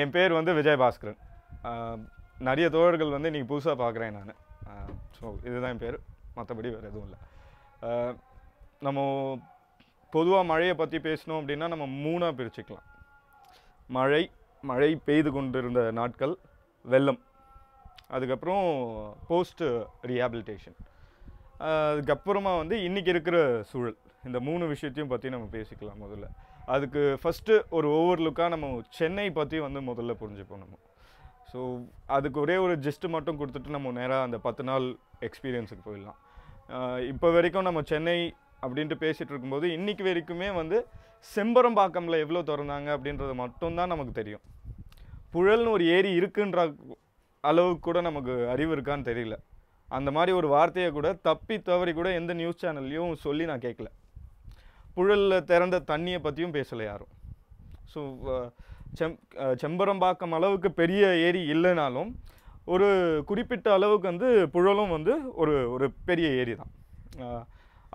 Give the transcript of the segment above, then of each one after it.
என் பேர் வந்து விஜய் பாஸ்கரன் நிறைய தோழர்கள் வந்து இன்றைக்கி புதுசாக பார்க்குறேன் நான் ஸோ இதுதான் என் பேர் மற்றபடி வேறு எதுவும் இல்லை நம்ம பொதுவாக மழையை பற்றி பேசினோம் அப்படின்னா நம்ம மூணாக பிரிச்சுக்கலாம் மழை மழை பெய்து கொண்டிருந்த நாட்கள் வெள்ளம் அதுக்கப்புறம் போஸ்ட் ரீஹாபிலிட்டேஷன் அதுக்கப்புறமா வந்து இன்றைக்கி இருக்கிற சூழல் இந்த மூணு விஷயத்தையும் பற்றி நம்ம பேசிக்கலாம் முதல்ல அதுக்கு ஃபஸ்ட்டு ஒரு ஓவர் லுக்காக நம்ம சென்னை பற்றி வந்து முதல்ல புரிஞ்சுப்போம் நம்ம ஸோ அதுக்கு ஒரே ஒரு ஜெஸ்ட்டு மட்டும் கொடுத்துட்டு நம்ம நேராக அந்த பத்து நாள் எக்ஸ்பீரியன்ஸுக்கு போயிடலாம் இப்போ வரைக்கும் நம்ம சென்னை அப்படின்ட்டு பேசிகிட்டு இருக்கும்போது இன்றைக்கி வரைக்குமே வந்து செம்பரம்பாக்கமில் எவ்வளோ திறந்தாங்க அப்படின்றது மட்டும்தான் நமக்கு தெரியும் புழல்னு ஒரு ஏரி இருக்குன்ற அளவுக்கு கூட நமக்கு அறிவு இருக்கான்னு தெரியல அந்த மாதிரி ஒரு வார்த்தையை கூட தப்பி தவறி கூட எந்த நியூஸ் சேனல்லையும் சொல்லி நான் கேட்கல புழலில் திறந்த தண்ணியை பற்றியும் பேசலை யாரும் ஸோ செம் செம்பரம்பாக்கம் அளவுக்கு பெரிய ஏரி இல்லைனாலும் ஒரு குறிப்பிட்ட அளவுக்கு வந்து புழலும் வந்து ஒரு ஒரு பெரிய ஏரி தான்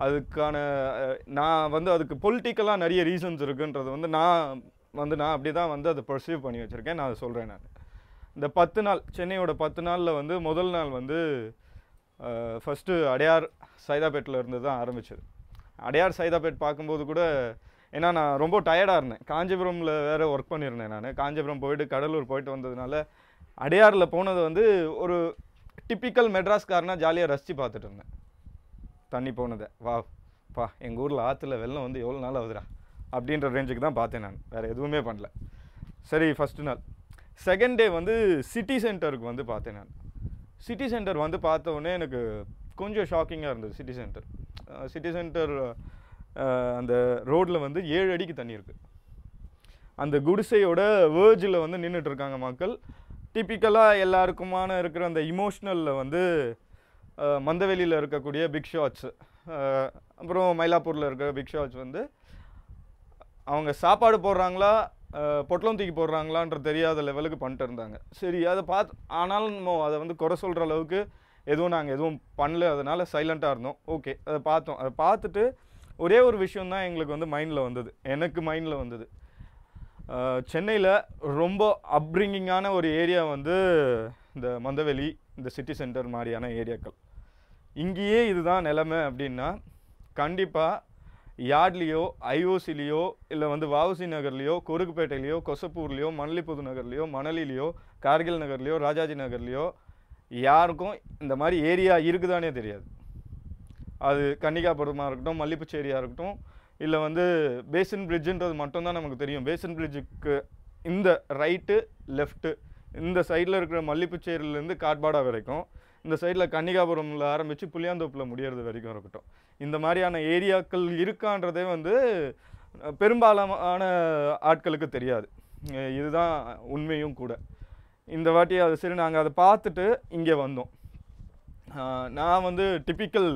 அதுக்கான நான் வந்து அதுக்கு பொலிட்டிக்கலாக நிறைய ரீசன்ஸ் இருக்குன்றது வந்து நான் வந்து நான் அப்படி தான் வந்து அதை ப்ரொசீவ் பண்ணி வச்சுருக்கேன் நான் அதை சொல்கிறேன் நான் இந்த பத்து நாள் சென்னையோட பத்து நாளில் வந்து முதல் நாள் வந்து ஃபஸ்ட்டு அடையார் சைதாப்பேட்டில் இருந்து தான் ஆரம்பிச்சது அடையார் சைதாப்பேட் பார்க்கும்போது கூட ஏன்னா நான் ரொம்ப டயர்டாக இருந்தேன் காஞ்சிபுரமில் வேறு ஒர்க் பண்ணியிருந்தேன் நான் காஞ்சிபுரம் போயிட்டு கடலூர் போயிட்டு வந்ததுனால அடையாரில் போனது வந்து ஒரு டிப்பிக்கல் மெட்ராஸ்காரனாக ஜாலியாக ரசித்து பார்த்துட்டு இருந்தேன் தண்ணி போனதை வா பா எங்கள் ஊரில் ஆற்றுல வெள்ளம் வந்து எவ்வளோ நாள் ஆகுதுடா அப்படின்ற ரேஞ்சுக்கு தான் பார்த்தேன் நான் வேறு எதுவுமே பண்ணல சரி ஃபஸ்ட்டு நாள் செகண்ட் டே வந்து சிட்டி சென்டருக்கு வந்து பார்த்தேன் நான் சிட்டி சென்டர் வந்து பார்த்தோன்னே எனக்கு கொஞ்சம் ஷாக்கிங்காக இருந்தது சிட்டி சென்டர் சிட்டி சென்டர் அந்த ரோட்டில் வந்து ஏழு அடிக்கு தண்ணி இருக்குது அந்த குடிசையோட வேர்ஜில் வந்து நின்றுட்டுருக்காங்க மக்கள் டிப்பிக்கலாக எல்லாருக்குமான இருக்கிற அந்த இமோஷ்னலில் வந்து மந்தவெளியில் இருக்கக்கூடிய பிக் ஷாட்ஸ் அப்புறம் மயிலாப்பூரில் இருக்கிற பிக் ஷாட்ஸ் வந்து அவங்க சாப்பாடு போடுறாங்களா பொட்டலம் தூக்கி போடுறாங்களான்ற தெரியாத லெவலுக்கு பண்ணிட்டு இருந்தாங்க சரி அதை பார்த்து ஆனாலும் நம்ம அதை வந்து குறை சொல்கிற அளவுக்கு எதுவும் நாங்கள் எதுவும் பண்ணல அதனால் சைலண்ட்டாக இருந்தோம் ஓகே அதை பார்த்தோம் அதை பார்த்துட்டு ஒரே ஒரு விஷயம் தான் எங்களுக்கு வந்து மைண்டில் வந்தது எனக்கு மைண்டில் வந்தது சென்னையில் ரொம்ப அப்ரிங்கிங்கான ஒரு ஏரியா வந்து இந்த மந்தவெளி இந்த சிட்டி சென்டர் மாதிரியான ஏரியாக்கள் இங்கேயே இதுதான் நிலமை அப்படின்னா கண்டிப்பாக யார்ட்லேயோ ஐஓசிலேயோ இல்லை வந்து வாவுசி நகர்லேயோ கொருக்குப்பேட்டையிலையோ கொசப்பூர்லேயோ மணலிப்புது நகர்லேயோ மணலிலேயோ கார்கில் நகர்லேயோ ராஜாஜி நகர்லேயோ யாருக்கும் இந்த மாதிரி ஏரியா இருக்குதானே தெரியாது அது கன்னிகாபுரமாக இருக்கட்டும் மல்லிப்பூச்சி ஏரியா இருக்கட்டும் இல்லை வந்து பேசன் பிரிட்ஜுன்றது மட்டும்தான் நமக்கு தெரியும் பேசன் பிரிட்ஜுக்கு இந்த ரைட்டு லெஃப்ட்டு இந்த சைடில் இருக்கிற மல்லிப்பூச்சேரியிலேருந்து காட்பாடாக வரைக்கும் இந்த சைடில் கன்னிகாபுரமில் ஆரம்பித்து புளியாந்தோப்பில் முடியறது வரைக்கும் இருக்கட்டும் இந்த மாதிரியான ஏரியாக்கள் இருக்கான்றதே வந்து பெரும்பாலான ஆட்களுக்கு தெரியாது இதுதான் உண்மையும் கூட இந்த வாட்டி அது சரி நாங்கள் அதை பார்த்துட்டு இங்கே வந்தோம் நான் வந்து டிப்பிக்கல்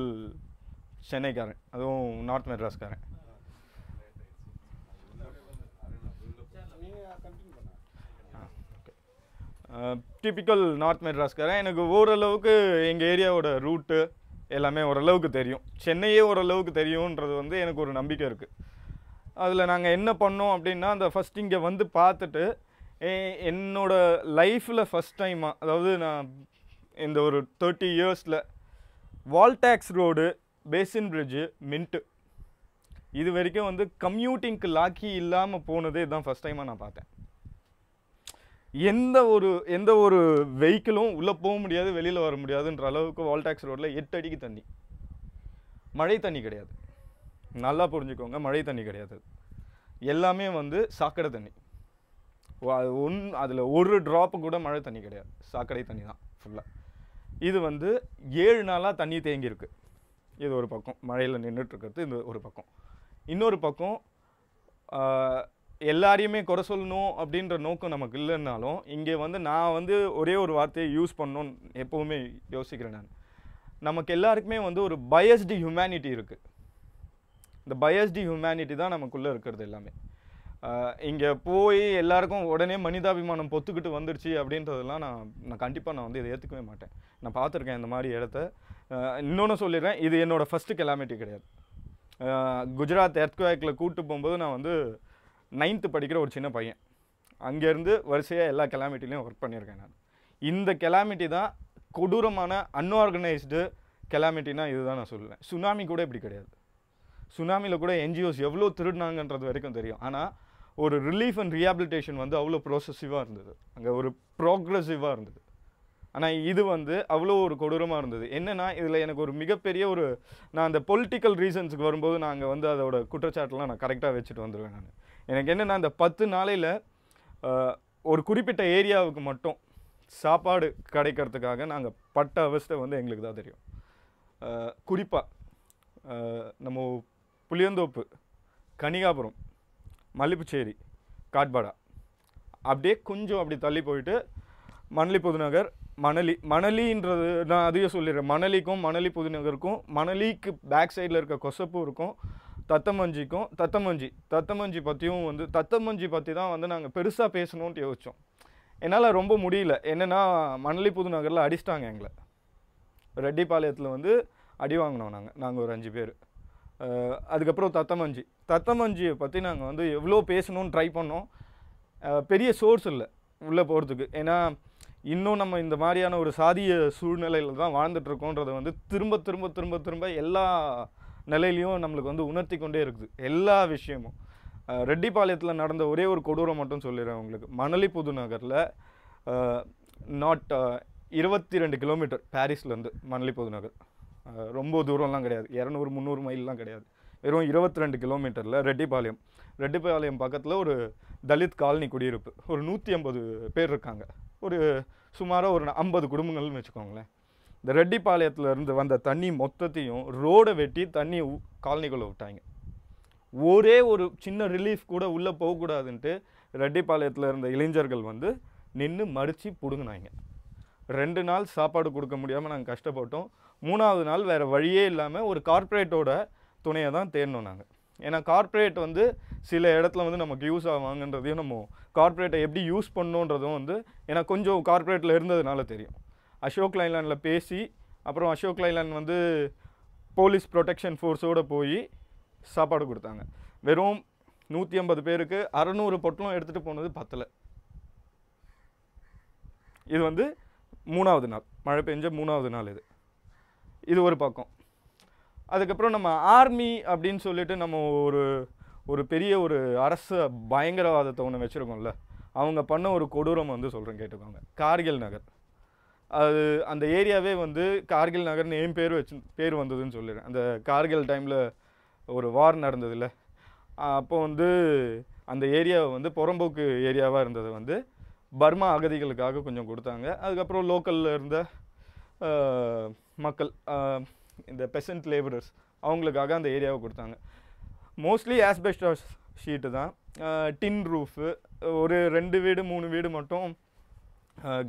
சென்னைக்காரன் அதுவும் நார்த் மெட்ராஸ்காரன் டிப்பிக்கல் நார்த் மெட்ராஸ்காரன் எனக்கு ஓரளவுக்கு எங்கள் ஏரியாவோட ரூட்டு எல்லாமே ஓரளவுக்கு தெரியும் சென்னையே ஓரளவுக்கு தெரியுன்றது வந்து எனக்கு ஒரு நம்பிக்கை இருக்குது அதில் நாங்கள் என்ன பண்ணோம் அப்படின்னா அந்த ஃபஸ்ட் இங்கே வந்து பார்த்துட்டு என்னோடய லைஃப்பில் ஃபஸ்ட் டைமாக அதாவது நான் இந்த ஒரு தேர்ட்டி இயர்ஸில் wall tax road basin bridge Mint இது வரைக்கும் வந்து கம்யூட்டிங்க்கு லாக்கி இல்லாமல் போனதே இதுதான் ஃபஸ்ட் டைமாக நான் பார்த்தேன் எந்த ஒரு எந்த ஒரு வெஹிக்கிளும் உள்ளே போக முடியாது வெளியில் வர முடியாதுன்ற அளவுக்கு வால்டாக்ஸ் ரோட்டில் எட்டு அடிக்கு தண்ணி மழை தண்ணி கிடையாது நல்லா புரிஞ்சுக்கோங்க மழை தண்ணி கிடையாது எல்லாமே வந்து சாக்கடை தண்ணி அது ஒன் அதில் ஒரு ட்ராப்பு கூட மழை தண்ணி கிடையாது சாக்கடை தண்ணி தான் ஃபுல்லாக இது வந்து ஏழு நாளாக தண்ணி தேங்கியிருக்கு இது ஒரு பக்கம் மழையில் நின்றுட்டுருக்கிறது இந்த ஒரு பக்கம் இன்னொரு பக்கம் எல்லாரையுமே குறை சொல்லணும் அப்படின்ற நோக்கம் நமக்கு இல்லைன்னாலும் இங்கே வந்து நான் வந்து ஒரே ஒரு வார்த்தையை யூஸ் பண்ணணும்னு எப்போவுமே யோசிக்கிறேன் நான் நமக்கு எல்லாருக்குமே வந்து ஒரு பயஸ்டு ஹியூமனிட்டி இருக்குது இந்த பயஸ்டு ஹியூமனிட்டி தான் நமக்குள்ளே இருக்கிறது எல்லாமே இங்கே போய் எல்லாருக்கும் உடனே மனிதாபிமானம் பொத்துக்கிட்டு வந்துடுச்சு அப்படின்றதெல்லாம் நான் நான் கண்டிப்பாக நான் வந்து இதை ஏற்றுக்கவே மாட்டேன் நான் பார்த்துருக்கேன் இந்த மாதிரி இடத்த இன்னொன்று சொல்லிடுறேன் இது என்னோடய ஃபஸ்ட்டு கெலாமிட்டி கிடையாது குஜராத் எர்த்குவேக்கில் கூப்பிட்டு போகும்போது நான் வந்து நைன்த்து படிக்கிற ஒரு சின்ன பையன் அங்கேருந்து வரிசையாக எல்லா கெலாமிட்டிலையும் ஒர்க் பண்ணியிருக்கேன் நான் இந்த கெலாமிட்டி தான் கொடூரமான அன்ஆர்கனைஸ்டு கெலாமிட்டினா இதுதான் நான் சொல்லுவேன் சுனாமி கூட இப்படி கிடையாது சுனாமியில் கூட என்ஜிஓஸ் எவ்வளோ திருடினாங்கன்றது வரைக்கும் தெரியும் ஆனால் ஒரு ரிலீஃப் அண்ட் ரீஹாபிலிட்டேஷன் வந்து அவ்வளோ ப்ரோசஸிவாக இருந்தது அங்கே ஒரு ப்ரோக்ரஸிவாக இருந்தது ஆனால் இது வந்து அவ்வளோ ஒரு கொடூரமாக இருந்தது என்னென்னா இதில் எனக்கு ஒரு மிகப்பெரிய ஒரு நான் அந்த பொலிட்டிக்கல் ரீசன்ஸுக்கு வரும்போது நான் அங்கே வந்து அதோட குற்றச்சாட்டெலாம் நான் கரெக்டாக வச்சுட்டு வந்துடுவேன் நான் எனக்கு என்னென்னா அந்த பத்து நாளையில் ஒரு குறிப்பிட்ட ஏரியாவுக்கு மட்டும் சாப்பாடு கிடைக்கிறதுக்காக நாங்கள் பட்ட அவஸ்தை வந்து எங்களுக்கு தான் தெரியும் குறிப்பாக நம்ம புளியந்தோப்பு கனிகாபுரம் மல்லிப்புச்சேரி காட்பாடா அப்படியே கொஞ்சம் அப்படி தள்ளி போயிட்டு மணலி புதுநகர் மணலி மணலின்றது நான் அதையும் சொல்லிடுறேன் மணலிக்கும் மணலி புதுநகருக்கும் மணலிக்கு பேக் சைடில் இருக்க கொசப்பூருக்கும் தத்தமஞ்சிக்கும் தத்தமஞ்சி தத்தமஞ்சி பற்றியும் வந்து தத்தமஞ்சி பற்றி தான் வந்து நாங்கள் பெருசாக பேசணுன்ட்டு யோசித்தோம் என்னால் ரொம்ப முடியல என்னென்னா மணலி புதுநகரில் அடிச்சிட்டாங்க எங்களை ரெட்டிப்பாளையத்தில் வந்து அடி வாங்கினோம் நாங்கள் நாங்கள் ஒரு அஞ்சு பேர் அதுக்கப்புறம் தத்தமஞ்சி தத்தமஞ்சியை பற்றி நாங்கள் வந்து எவ்வளோ பேசணும்னு ட்ரை பண்ணோம் பெரிய சோர்ஸ் இல்லை உள்ளே போகிறதுக்கு ஏன்னா இன்னும் நம்ம இந்த மாதிரியான ஒரு சாதிய சூழ்நிலையில் தான் வாழ்ந்துட்டுருக்கோன்றதை வந்து திரும்ப திரும்ப திரும்ப திரும்ப எல்லா நிலையிலையும் நம்மளுக்கு வந்து உணர்த்தி கொண்டே இருக்குது எல்லா விஷயமும் ரெட்டிப்பாளையத்தில் நடந்த ஒரே ஒரு கொடூரம் மட்டும் சொல்லிடுறேன் உங்களுக்கு மணலி புது நகரில் நாட் இருபத்தி ரெண்டு கிலோமீட்டர் பாரிஸ்லேருந்து மணலி புது நகர் ரொம்ப தூரம்லாம் கிடையாது இரநூறு முந்நூறு மைல்லாம் கிடையாது வெறும் இருபத்தி ரெண்டு கிலோமீட்டரில் ரெட்டிப்பாளையம் ரெட்டிப்பாளையம் பக்கத்தில் ஒரு தலித் காலனி குடியிருப்பு ஒரு நூற்றி ஐம்பது பேர் இருக்காங்க ஒரு சுமாராக ஒரு ஐம்பது குடும்பங்கள்னு வச்சுக்கோங்களேன் இந்த இருந்து வந்த தண்ணி மொத்தத்தையும் ரோடை வெட்டி தண்ணி காலனிக்குள்ளே விட்டாங்க ஒரே ஒரு சின்ன ரிலீஃப் கூட உள்ளே போகக்கூடாதுன்ட்டு ரெட்டிப்பாளையத்தில் இருந்த இளைஞர்கள் வந்து நின்று மறித்து பிடுங்கினாங்க ரெண்டு நாள் சாப்பாடு கொடுக்க முடியாமல் நாங்கள் கஷ்டப்பட்டோம் மூணாவது நாள் வேறு வழியே இல்லாமல் ஒரு கார்ப்பரேட்டோட துணையை தான் தேடணும் நாங்கள் ஏன்னா கார்ப்பரேட் வந்து சில இடத்துல வந்து நமக்கு யூஸ் ஆவாங்கன்றதையும் நம்ம கார்ப்பரேட்டை எப்படி யூஸ் பண்ணுன்றதும் வந்து ஏன்னா கொஞ்சம் கார்ப்பரேட்டில் இருந்ததுனால தெரியும் அசோக் லைலாண்டில் பேசி அப்புறம் அசோக் லைலாண்ட் வந்து போலீஸ் ப்ரொடெக்ஷன் ஃபோர்ஸோடு போய் சாப்பாடு கொடுத்தாங்க வெறும் நூற்றி ஐம்பது பேருக்கு அறநூறு பொட்டலம் எடுத்துகிட்டு போனது பத்தலை இது வந்து மூணாவது நாள் மழை பெஞ்ச மூணாவது நாள் இது இது ஒரு பக்கம் அதுக்கப்புறம் நம்ம ஆர்மி அப்படின்னு சொல்லிட்டு நம்ம ஒரு ஒரு பெரிய ஒரு அரசு பயங்கரவாதத்தை ஒன்று வச்சுருக்கோம்ல அவங்க பண்ண ஒரு கொடூரம் வந்து சொல்கிறேன் கேட்டுக்கோங்க கார்கில் நகர் அது அந்த ஏரியாவே வந்து கார்கில் நகர்னு ஏன் பேர் வச்சு பேர் வந்ததுன்னு சொல்லிடுறேன் அந்த கார்கில் டைமில் ஒரு வார் நடந்ததில்ல அப்போ வந்து அந்த ஏரியாவை வந்து புறம்போக்கு ஏரியாவாக இருந்ததை வந்து பர்மா அகதிகளுக்காக கொஞ்சம் கொடுத்தாங்க அதுக்கப்புறம் லோக்கலில் இருந்த மக்கள் இந்த பெசன்ட் லேபரர்ஸ் அவங்களுக்காக அந்த ஏரியாவை கொடுத்தாங்க மோஸ்ட்லி ஆஸ்பெஸ்டாஸ் ஷீட்டு தான் டின் ரூஃபு ஒரு ரெண்டு வீடு மூணு வீடு மட்டும்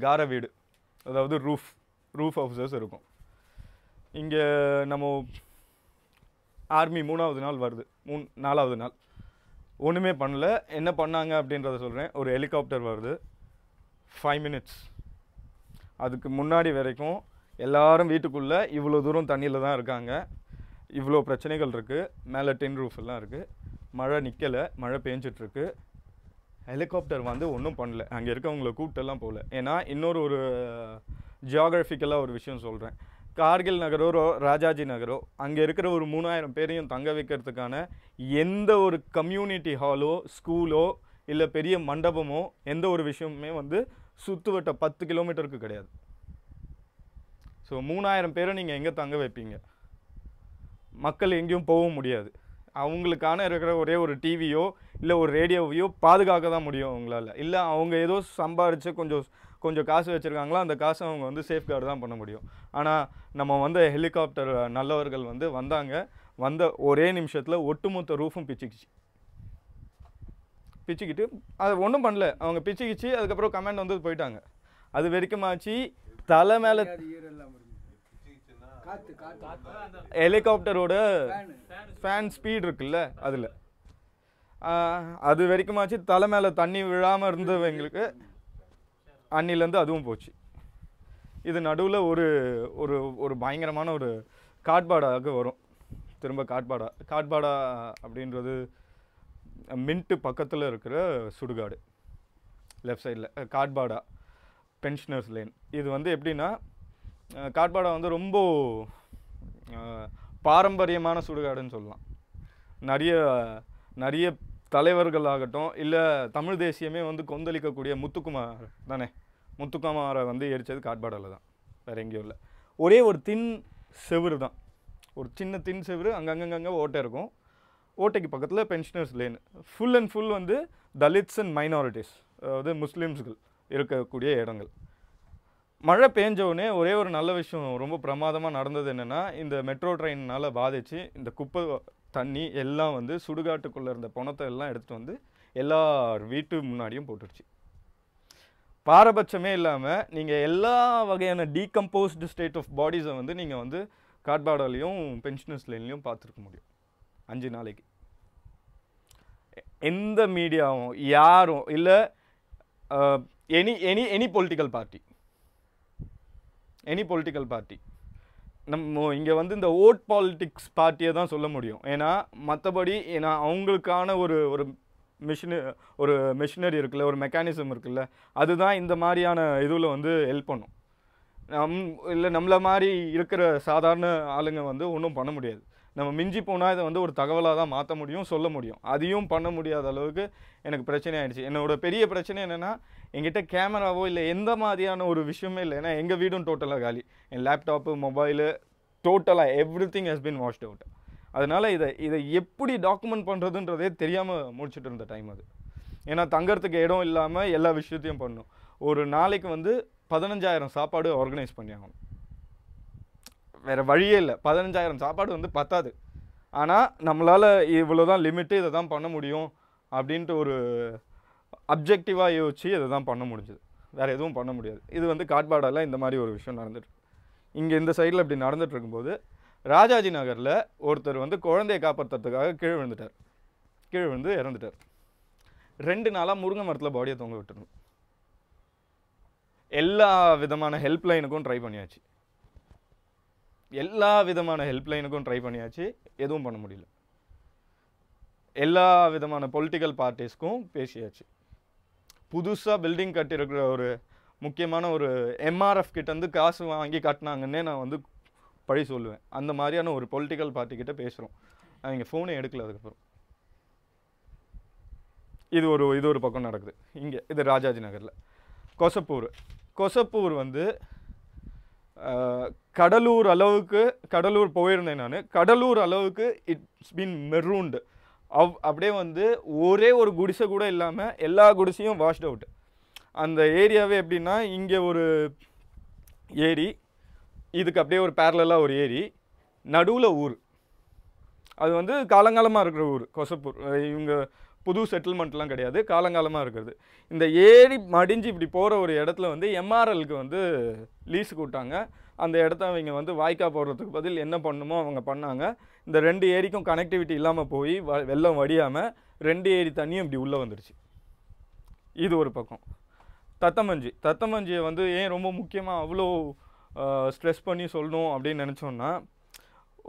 கார வீடு அதாவது ரூஃப் ரூஃப் ஹவுசஸ் இருக்கும் இங்கே நம்ம ஆர்மி மூணாவது நாள் வருது மூணு நாலாவது நாள் ஒன்றுமே பண்ணல என்ன பண்ணாங்க அப்படின்றத சொல்கிறேன் ஒரு ஹெலிகாப்டர் வருது ஃபைவ் மினிட்ஸ் அதுக்கு முன்னாடி வரைக்கும் எல்லாரும் வீட்டுக்குள்ளே இவ்வளோ தூரம் தண்ணியில் தான் இருக்காங்க இவ்வளோ பிரச்சனைகள் இருக்குது மேலே டென் ரூஃப் எல்லாம் இருக்குது மழை நிற்கலை மழை பேஞ்சிட்ருக்கு ஹெலிகாப்டர் வந்து ஒன்றும் பண்ணல அங்கே இருக்கவங்களை கூப்பிட்டெல்லாம் போகல ஏன்னா இன்னொரு ஒரு ஜியாகிரபிக்கலாக ஒரு விஷயம் சொல்கிறேன் கார்கில் நகரோ ராஜாஜி நகரோ அங்கே இருக்கிற ஒரு மூணாயிரம் பேரையும் தங்க வைக்கிறதுக்கான எந்த ஒரு கம்யூனிட்டி ஹாலோ ஸ்கூலோ இல்லை பெரிய மண்டபமோ எந்த ஒரு விஷயமுமே வந்து சுற்றுவட்ட பத்து கிலோமீட்டருக்கு கிடையாது ஸோ மூணாயிரம் பேரை நீங்கள் எங்கே தங்க வைப்பீங்க மக்கள் எங்கேயும் போகவும் முடியாது அவங்களுக்கான இருக்கிற ஒரே ஒரு டிவியோ இல்லை ஒரு ரேடியோவையோ பாதுகாக்க தான் முடியும் அவங்களால இல்லை அவங்க ஏதோ சம்பாரித்து கொஞ்சம் கொஞ்சம் காசு வச்சுருக்காங்களோ அந்த காசை அவங்க வந்து சேஃப்கார்டு தான் பண்ண முடியும் ஆனால் நம்ம வந்து ஹெலிகாப்டர் நல்லவர்கள் வந்து வந்தாங்க வந்த ஒரே நிமிஷத்தில் ஒட்டுமொத்த ரூஃபும் பிச்சுக்கிச்சு பிச்சுக்கிட்டு அது ஒன்றும் பண்ணல அவங்க பிச்சுக்கிச்சு அதுக்கப்புறம் கமெண்ட் வந்து போயிட்டாங்க அது வரைக்குமாச்சு தலை மேலே ஹெலிகாப்டரோட ஃபேன் ஸ்பீட் இருக்குல்ல அதில் அது வரைக்குமாச்சு தலை மேலே தண்ணி விழாமல் இருந்தவங்களுக்கு அண்ணிலேருந்து அதுவும் போச்சு இது நடுவில் ஒரு ஒரு ஒரு பயங்கரமான ஒரு காட்பாடாக வரும் திரும்ப காட்பாடா காட்பாடா அப்படின்றது மின்ட்டு பக்கத்தில் இருக்கிற சுடுகாடு லெஃப்ட் சைடில் காட்பாடா பென்ஷனர்ஸ் லேன் இது வந்து எப்படின்னா காட்பாடை வந்து ரொம்ப பாரம்பரியமான சுடுகாடுன்னு சொல்லலாம் நிறைய நிறைய தலைவர்கள் ஆகட்டும் இல்லை தமிழ் தேசியமே வந்து கொந்தளிக்கக்கூடிய முத்துக்குமார் தானே முத்துக்குமாரை வந்து எரித்தது காட்பாடில் தான் வேறு எங்கேயும் இல்லை ஒரே ஒரு தின் செவுறு தான் ஒரு சின்ன தின் செவுறு அங்கங்கங்கங்கே ஓட்டை இருக்கும் ஓட்டைக்கு பக்கத்தில் pensioners lane full and full வந்து தலித்ஸ் அண்ட் மைனாரிட்டிஸ் அதாவது முஸ்லீம்ஸ்கள் இருக்கக்கூடிய இடங்கள் மழை பேஞ்சவுடனே ஒரே ஒரு நல்ல விஷயம் ரொம்ப பிரமாதமாக நடந்தது என்னென்னா இந்த மெட்ரோ ட்ரெயின்னால் பாதித்து இந்த குப்பை தண்ணி எல்லாம் வந்து சுடுகாட்டுக்குள்ளே இருந்த பணத்தை எல்லாம் எடுத்துகிட்டு வந்து எல்லா வீட்டு முன்னாடியும் போட்டுருச்சு பாரபட்சமே இல்லாமல் நீங்கள் எல்லா வகையான டீகம்போஸ்டு ஸ்டேட் ஆஃப் பாடிஸை வந்து நீங்கள் வந்து காட்பாடாலையும் பென்ஷனர்ஸ்லையும் பார்த்துருக்க முடியும் அஞ்சு நாளைக்கு எந்த மீடியாவும் யாரும் இல்லை any any any political party any political party நம்ம இங்கே வந்து இந்த ஓட் பாலிட்டிக்ஸ் பார்ட்டியை தான் சொல்ல முடியும் ஏன்னா மற்றபடி ஏன்னா அவங்களுக்கான ஒரு ஒரு மிஷினு ஒரு மிஷினரி இருக்குல்ல ஒரு மெக்கானிசம் இருக்குல்ல அதுதான் இந்த மாதிரியான இதுவில் வந்து ஹெல்ப் பண்ணும் நம் இல்லை நம்மளை மாதிரி இருக்கிற சாதாரண ஆளுங்க வந்து ஒன்றும் பண்ண முடியாது நம்ம மிஞ்சி போனால் இதை வந்து ஒரு தகவலாக தான் மாற்ற முடியும் சொல்ல முடியும் அதையும் பண்ண முடியாத அளவுக்கு எனக்கு பிரச்சனை ஆகிடுச்சு என்னோட பெரிய பிரச்சனை என்னென்னா எங்கிட்ட கேமராவோ இல்லை எந்த மாதிரியான ஒரு விஷயமே இல்லை ஏன்னா எங்கள் வீடும் டோட்டலாக காலி என் லேப்டாப்பு மொபைலு டோட்டலாக everything has been washed out அதனால் இதை இதை எப்படி டாக்குமெண்ட் பண்ணுறதுன்றதே தெரியாமல் முடிச்சுட்டு இருந்த டைம் அது ஏன்னா தங்கறதுக்கு இடம் இல்லாமல் எல்லா விஷயத்தையும் பண்ணும் ஒரு நாளைக்கு வந்து பதினஞ்சாயிரம் சாப்பாடு ஆர்கனைஸ் பண்ணி ஆகணும் வேறு வழியே இல்லை பதினஞ்சாயிரம் சாப்பாடு வந்து பத்தாது ஆனால் நம்மளால் இவ்வளோ தான் லிமிட்டு இதை தான் பண்ண முடியும் அப்படின்ட்டு ஒரு அப்ஜெக்டிவாக யோசிச்சு இதை தான் பண்ண முடிஞ்சது வேறு எதுவும் பண்ண முடியாது இது வந்து காட்பாடெல்லாம் இந்த மாதிரி ஒரு விஷயம் நடந்துட்டு இங்கே இந்த சைடில் இப்படி நடந்துட்டு இருக்கும்போது ராஜாஜி நகரில் ஒருத்தர் வந்து குழந்தையை காப்பாற்றுறதுக்காக கீழே விழுந்துட்டார் கீழே விழுந்து இறந்துட்டார் ரெண்டு நாளாக முருங்கை மரத்தில் பாடியை தொங்க விட்டுருணும் எல்லா விதமான ஹெல்ப்லைனுக்கும் ட்ரை பண்ணியாச்சு எல்லா விதமான ஹெல்ப்லைனுக்கும் ட்ரை பண்ணியாச்சு எதுவும் பண்ண முடியல எல்லா விதமான பொலிட்டிக்கல் பார்ட்டிஸ்க்கும் பேசியாச்சு புதுசாக பில்டிங் கட்டியிருக்கிற ஒரு முக்கியமான ஒரு எம்ஆர்எஃப் கிட்டேருந்து காசு வாங்கி கட்டினாங்கன்னே நான் வந்து பழி சொல்லுவேன் அந்த மாதிரியான ஒரு பொலிட்டிக்கல் பார்ட்டிக்கிட்ட பேசுகிறோம் அவங்க ஃபோனை எடுக்கல அதுக்கப்புறம் இது ஒரு இது ஒரு பக்கம் நடக்குது இங்கே இது ராஜாஜி நகரில் கொசப்பூர் கொசப்பூர் வந்து கடலூர் அளவுக்கு கடலூர் போயிருந்தேன் நான் கடலூர் அளவுக்கு இட்ஸ் பீன் மெரூண்டு அவ் அப்படியே வந்து ஒரே ஒரு குடிசை கூட இல்லாமல் எல்லா குடிசையும் வாஷ்ட் அவுட் அந்த ஏரியாவே எப்படின்னா இங்கே ஒரு ஏரி இதுக்கு அப்படியே ஒரு பேரலாக ஒரு ஏரி நடுவில் ஊர் அது வந்து காலங்காலமாக இருக்கிற ஊர் கொசப்பூர் இவங்க புது செட்டில்மெண்ட்லாம் கிடையாது காலங்காலமாக இருக்கிறது இந்த ஏரி மடிஞ்சு இப்படி போகிற ஒரு இடத்துல வந்து எம்ஆர்எலுக்கு வந்து லீஸ் விட்டாங்க அந்த இடத்த அவங்க வந்து வாய்க்கா போடுறதுக்கு பதில் என்ன பண்ணுமோ அவங்க பண்ணாங்க இந்த ரெண்டு ஏரிக்கும் கனெக்டிவிட்டி இல்லாமல் போய் வெள்ளம் வடியாமல் ரெண்டு ஏரி தண்ணியும் இப்படி உள்ளே வந்துடுச்சு இது ஒரு பக்கம் தத்தமஞ்சி தத்தமஞ்சியை வந்து ஏன் ரொம்ப முக்கியமாக அவ்வளோ ஸ்ட்ரெஸ் பண்ணி சொல்லணும் அப்படின்னு நினச்சோன்னா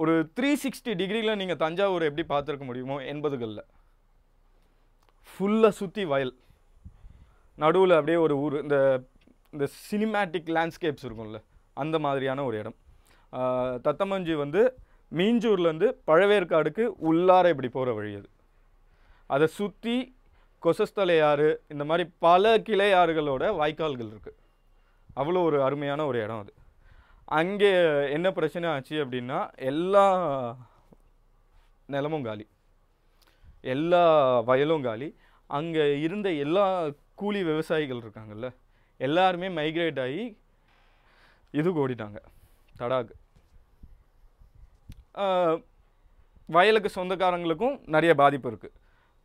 ஒரு த்ரீ சிக்ஸ்டி டிகிரியில் நீங்கள் தஞ்சாவூர் எப்படி பார்த்துருக்க முடியுமோ எண்பதுகளில் ஃபுல்லாக சுற்றி வயல் நடுவில் அப்படியே ஒரு ஊர் இந்த இந்த சினிமேட்டிக் லேண்ட்ஸ்கேப்ஸ் இருக்கும்ல அந்த மாதிரியான ஒரு இடம் தத்தமஞ்சி வந்து மீஞ்சூர்லேருந்து பழவேற்காடுக்கு உள்ளார இப்படி போகிற வழி அது அதை சுற்றி கொசஸ்தலை ஆறு இந்த மாதிரி பல கிளை ஆறுகளோட வாய்க்கால்கள் இருக்குது அவ்வளோ ஒரு அருமையான ஒரு இடம் அது அங்கே என்ன பிரச்சனை ஆச்சு அப்படின்னா எல்லா நிலமும் காலி எல்லா வயலும் காலி அங்கே இருந்த எல்லா கூலி விவசாயிகள் இருக்காங்கல்ல எல்லாருமே மைக்ரேட் ஆகி இதுக்கு ஓடிட்டாங்க தடாக் வயலுக்கு சொந்தக்காரங்களுக்கும் நிறைய பாதிப்பு இருக்குது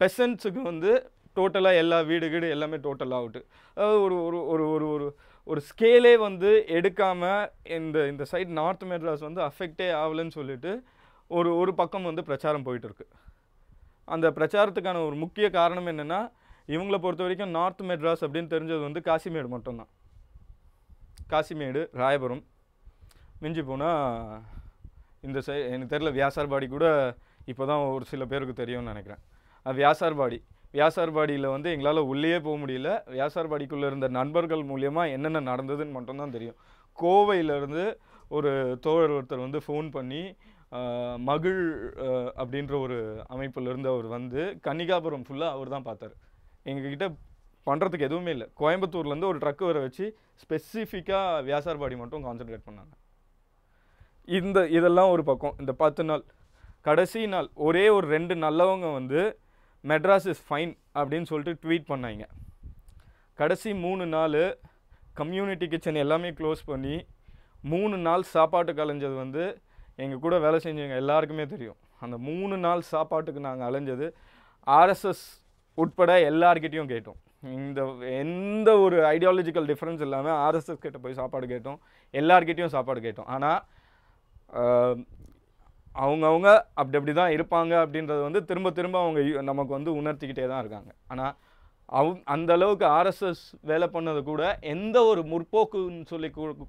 பெசன்ஸுக்கு வந்து டோட்டலாக எல்லா வீடு கீடு எல்லாமே டோட்டல் அவுட்டு அதாவது ஒரு ஒரு ஒரு ஒரு ஒரு ஒரு ஸ்கேலே வந்து எடுக்காமல் இந்த இந்த சைட் நார்த் மெட்ராஸ் வந்து அஃபெக்டே ஆகலைன்னு சொல்லிட்டு ஒரு ஒரு பக்கம் வந்து பிரச்சாரம் போயிட்டுருக்கு அந்த பிரச்சாரத்துக்கான ஒரு முக்கிய காரணம் என்னென்னா இவங்களை பொறுத்த வரைக்கும் நார்த் மெட்ராஸ் அப்படின்னு தெரிஞ்சது வந்து காசிமேடு மட்டும்தான் காசிமேடு ராயபுரம் மிஞ்சி போனால் இந்த சை எனக்கு தெரில வியாசார்பாடி கூட இப்போ தான் ஒரு சில பேருக்கு தெரியும்னு நினைக்கிறேன் வியாசார்பாடி வியாசார்பாடியில் வந்து எங்களால் உள்ளேயே போக முடியல வியாசார்பாடிக்குள்ளே இருந்த நண்பர்கள் மூலியமாக என்னென்ன நடந்ததுன்னு மட்டும்தான் தெரியும் கோவையிலேருந்து ஒரு தோழர் ஒருத்தர் வந்து ஃபோன் பண்ணி மகிழ் அப்படின்ற ஒரு அமைப்பில் இருந்து அவர் வந்து கன்னிகாபுரம் ஃபுல்லாக அவர் தான் பார்த்தார் எங்கக்கிட்ட பண்ணுறதுக்கு எதுவுமே இல்லை கோயம்புத்தூர்லேருந்து ஒரு ட்ரக்கு வர வச்சு ஸ்பெசிஃபிக்காக வியாசார்பாடி மட்டும் கான்சென்ட்ரேட் பண்ணாங்க இந்த இதெல்லாம் ஒரு பக்கம் இந்த பத்து நாள் கடைசி நாள் ஒரே ஒரு ரெண்டு நல்லவங்க வந்து மெட்ராஸ் இஸ் ஃபைன் அப்படின்னு சொல்லிட்டு ட்வீட் பண்ணாங்க கடைசி மூணு நாள் கம்யூனிட்டி கிச்சன் எல்லாமே க்ளோஸ் பண்ணி மூணு நாள் சாப்பாட்டு கலைஞ்சது வந்து எங்கள் கூட வேலை செஞ்சவங்க எல்லாருக்குமே தெரியும் அந்த மூணு நாள் சாப்பாட்டுக்கு நாங்கள் அலைஞ்சது ஆர்எஸ்எஸ் உட்பட எல்லார்கிட்டேயும் கேட்டோம் இந்த எந்த ஒரு ஐடியாலஜிக்கல் டிஃப்ரென்ஸ் இல்லாமல் ஆர்எஸ்எஸ் கிட்ட போய் சாப்பாடு கேட்டோம் எல்லார்கிட்டேயும் சாப்பாடு கேட்டோம் ஆனால் அவங்கவுங்க அப்படி அப்படி தான் இருப்பாங்க அப்படின்றது வந்து திரும்ப திரும்ப அவங்க நமக்கு வந்து உணர்த்திக்கிட்டே தான் இருக்காங்க ஆனால் அவ் அந்த அளவுக்கு ஆர்எஸ்எஸ் வேலை பண்ணது கூட எந்த ஒரு முற்போக்குன்னு சொல்லி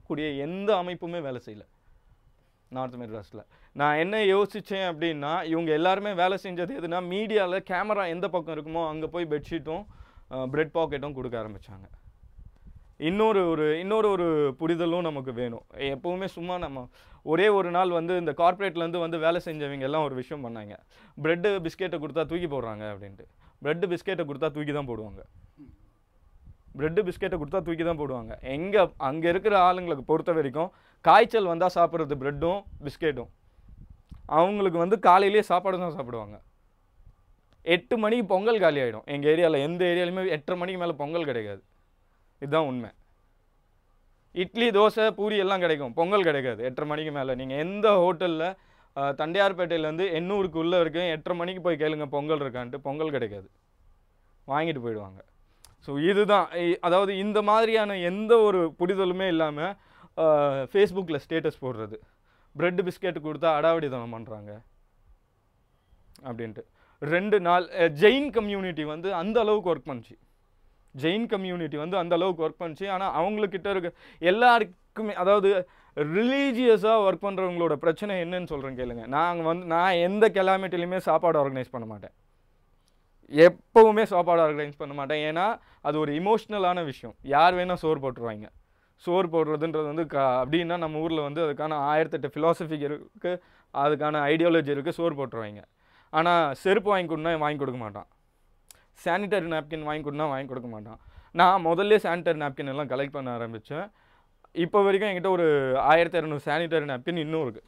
கூடிய எந்த அமைப்புமே வேலை செய்யலை நார்த் மெட்ராஸில் நான் என்ன யோசித்தேன் அப்படின்னா இவங்க எல்லாருமே வேலை செஞ்சது எதுனா மீடியாவில் கேமரா எந்த பக்கம் இருக்குமோ அங்கே போய் பெட்ஷீட்டும் பிரெட் பாக்கெட்டும் கொடுக்க ஆரம்பித்தாங்க இன்னொரு ஒரு இன்னொரு ஒரு புரிதலும் நமக்கு வேணும் எப்போவுமே சும்மா நம்ம ஒரே ஒரு நாள் வந்து இந்த கார்ப்பரேட்லேருந்து வந்து வேலை செஞ்சவங்க எல்லாம் ஒரு விஷயம் பண்ணாங்க ப்ரெட்டு பிஸ்கெட்டை கொடுத்தா தூக்கி போடுறாங்க அப்படின்ட்டு ப்ரெட்டு பிஸ்கெட்டை கொடுத்தா தூக்கி தான் போடுவாங்க ப்ரெட்டு பிஸ்கெட்டை கொடுத்தா தூக்கி தான் போடுவாங்க எங்கே அங்கே இருக்கிற ஆளுங்களுக்கு பொறுத்த வரைக்கும் காய்ச்சல் வந்தால் சாப்பிட்றது ப்ரெட்டும் பிஸ்கெட்டும் அவங்களுக்கு வந்து காலையிலேயே சாப்பாடு தான் சாப்பிடுவாங்க எட்டு மணிக்கு பொங்கல் காலி ஆகிடும் எங்கள் ஏரியாவில் எந்த ஏரியாலையுமே எட்டரை மணிக்கு மேலே பொங்கல் கிடைக்காது இதுதான் உண்மை இட்லி தோசை பூரி எல்லாம் கிடைக்கும் பொங்கல் கிடைக்காது எட்டரை மணிக்கு மேலே நீங்கள் எந்த ஹோட்டலில் தண்டையார்பேட்டையிலேருந்து எண்ணூருக்கு உள்ளே இருக்கும் எட்டரை மணிக்கு போய் கேளுங்க பொங்கல் இருக்கான்ட்டு பொங்கல் கிடைக்காது வாங்கிட்டு போயிடுவாங்க ஸோ இதுதான் அதாவது இந்த மாதிரியான எந்த ஒரு புரிதலுமே இல்லாமல் ஃபேஸ்புக்கில் ஸ்டேட்டஸ் போடுறது ப்ரெட் பிஸ்கெட் கொடுத்தா அடாவடி அடாவடித்தனம் பண்ணுறாங்க அப்படின்ட்டு ரெண்டு நாள் ஜெயின் கம்யூனிட்டி வந்து அந்த அளவுக்கு ஒர்க் பண்ணுச்சு ஜெயின் கம்யூனிட்டி வந்து அந்த அளவுக்கு ஒர்க் பண்ணுச்சு ஆனால் அவங்களுக்கிட்ட இருக்க எல்லாருக்குமே அதாவது ரிலீஜியஸாக ஒர்க் பண்ணுறவங்களோட பிரச்சனை என்னன்னு சொல்கிறேன் கேளுங்க நாங்கள் வந்து நான் எந்த கிளாமிட்டிலையுமே சாப்பாடு ஆர்கனைஸ் பண்ண மாட்டேன் எப்போவுமே சாப்பாடு ஆர்கனைஸ் பண்ண மாட்டேன் ஏன்னா அது ஒரு இமோஷ்னலான விஷயம் யார் வேணால் சோறு போட்டுருவாங்க சோறு போடுறதுன்றது வந்து க அப்படின்னா நம்ம ஊரில் வந்து அதுக்கான ஆயிரத்தெட்டு ஃபிலாசபிக்கு இருக்குது அதுக்கான ஐடியாலஜி இருக்குது சோறு போட்டுருவாங்க ஆனால் செருப்பு வாங்கி கொடுனா வாங்கி கொடுக்க மாட்டான் சானிட்டரி நாப்கின் வாங்கி கொடுனா வாங்கி கொடுக்க மாட்டான் நான் முதல்ல சானிட்டரி நாப்கின் எல்லாம் கலெக்ட் பண்ண ஆரம்பித்தேன் இப்போ வரைக்கும் என்கிட்ட ஒரு ஆயிரத்தி இரநூறு சானிட்டரி நாப்கின் இன்னும் இருக்குது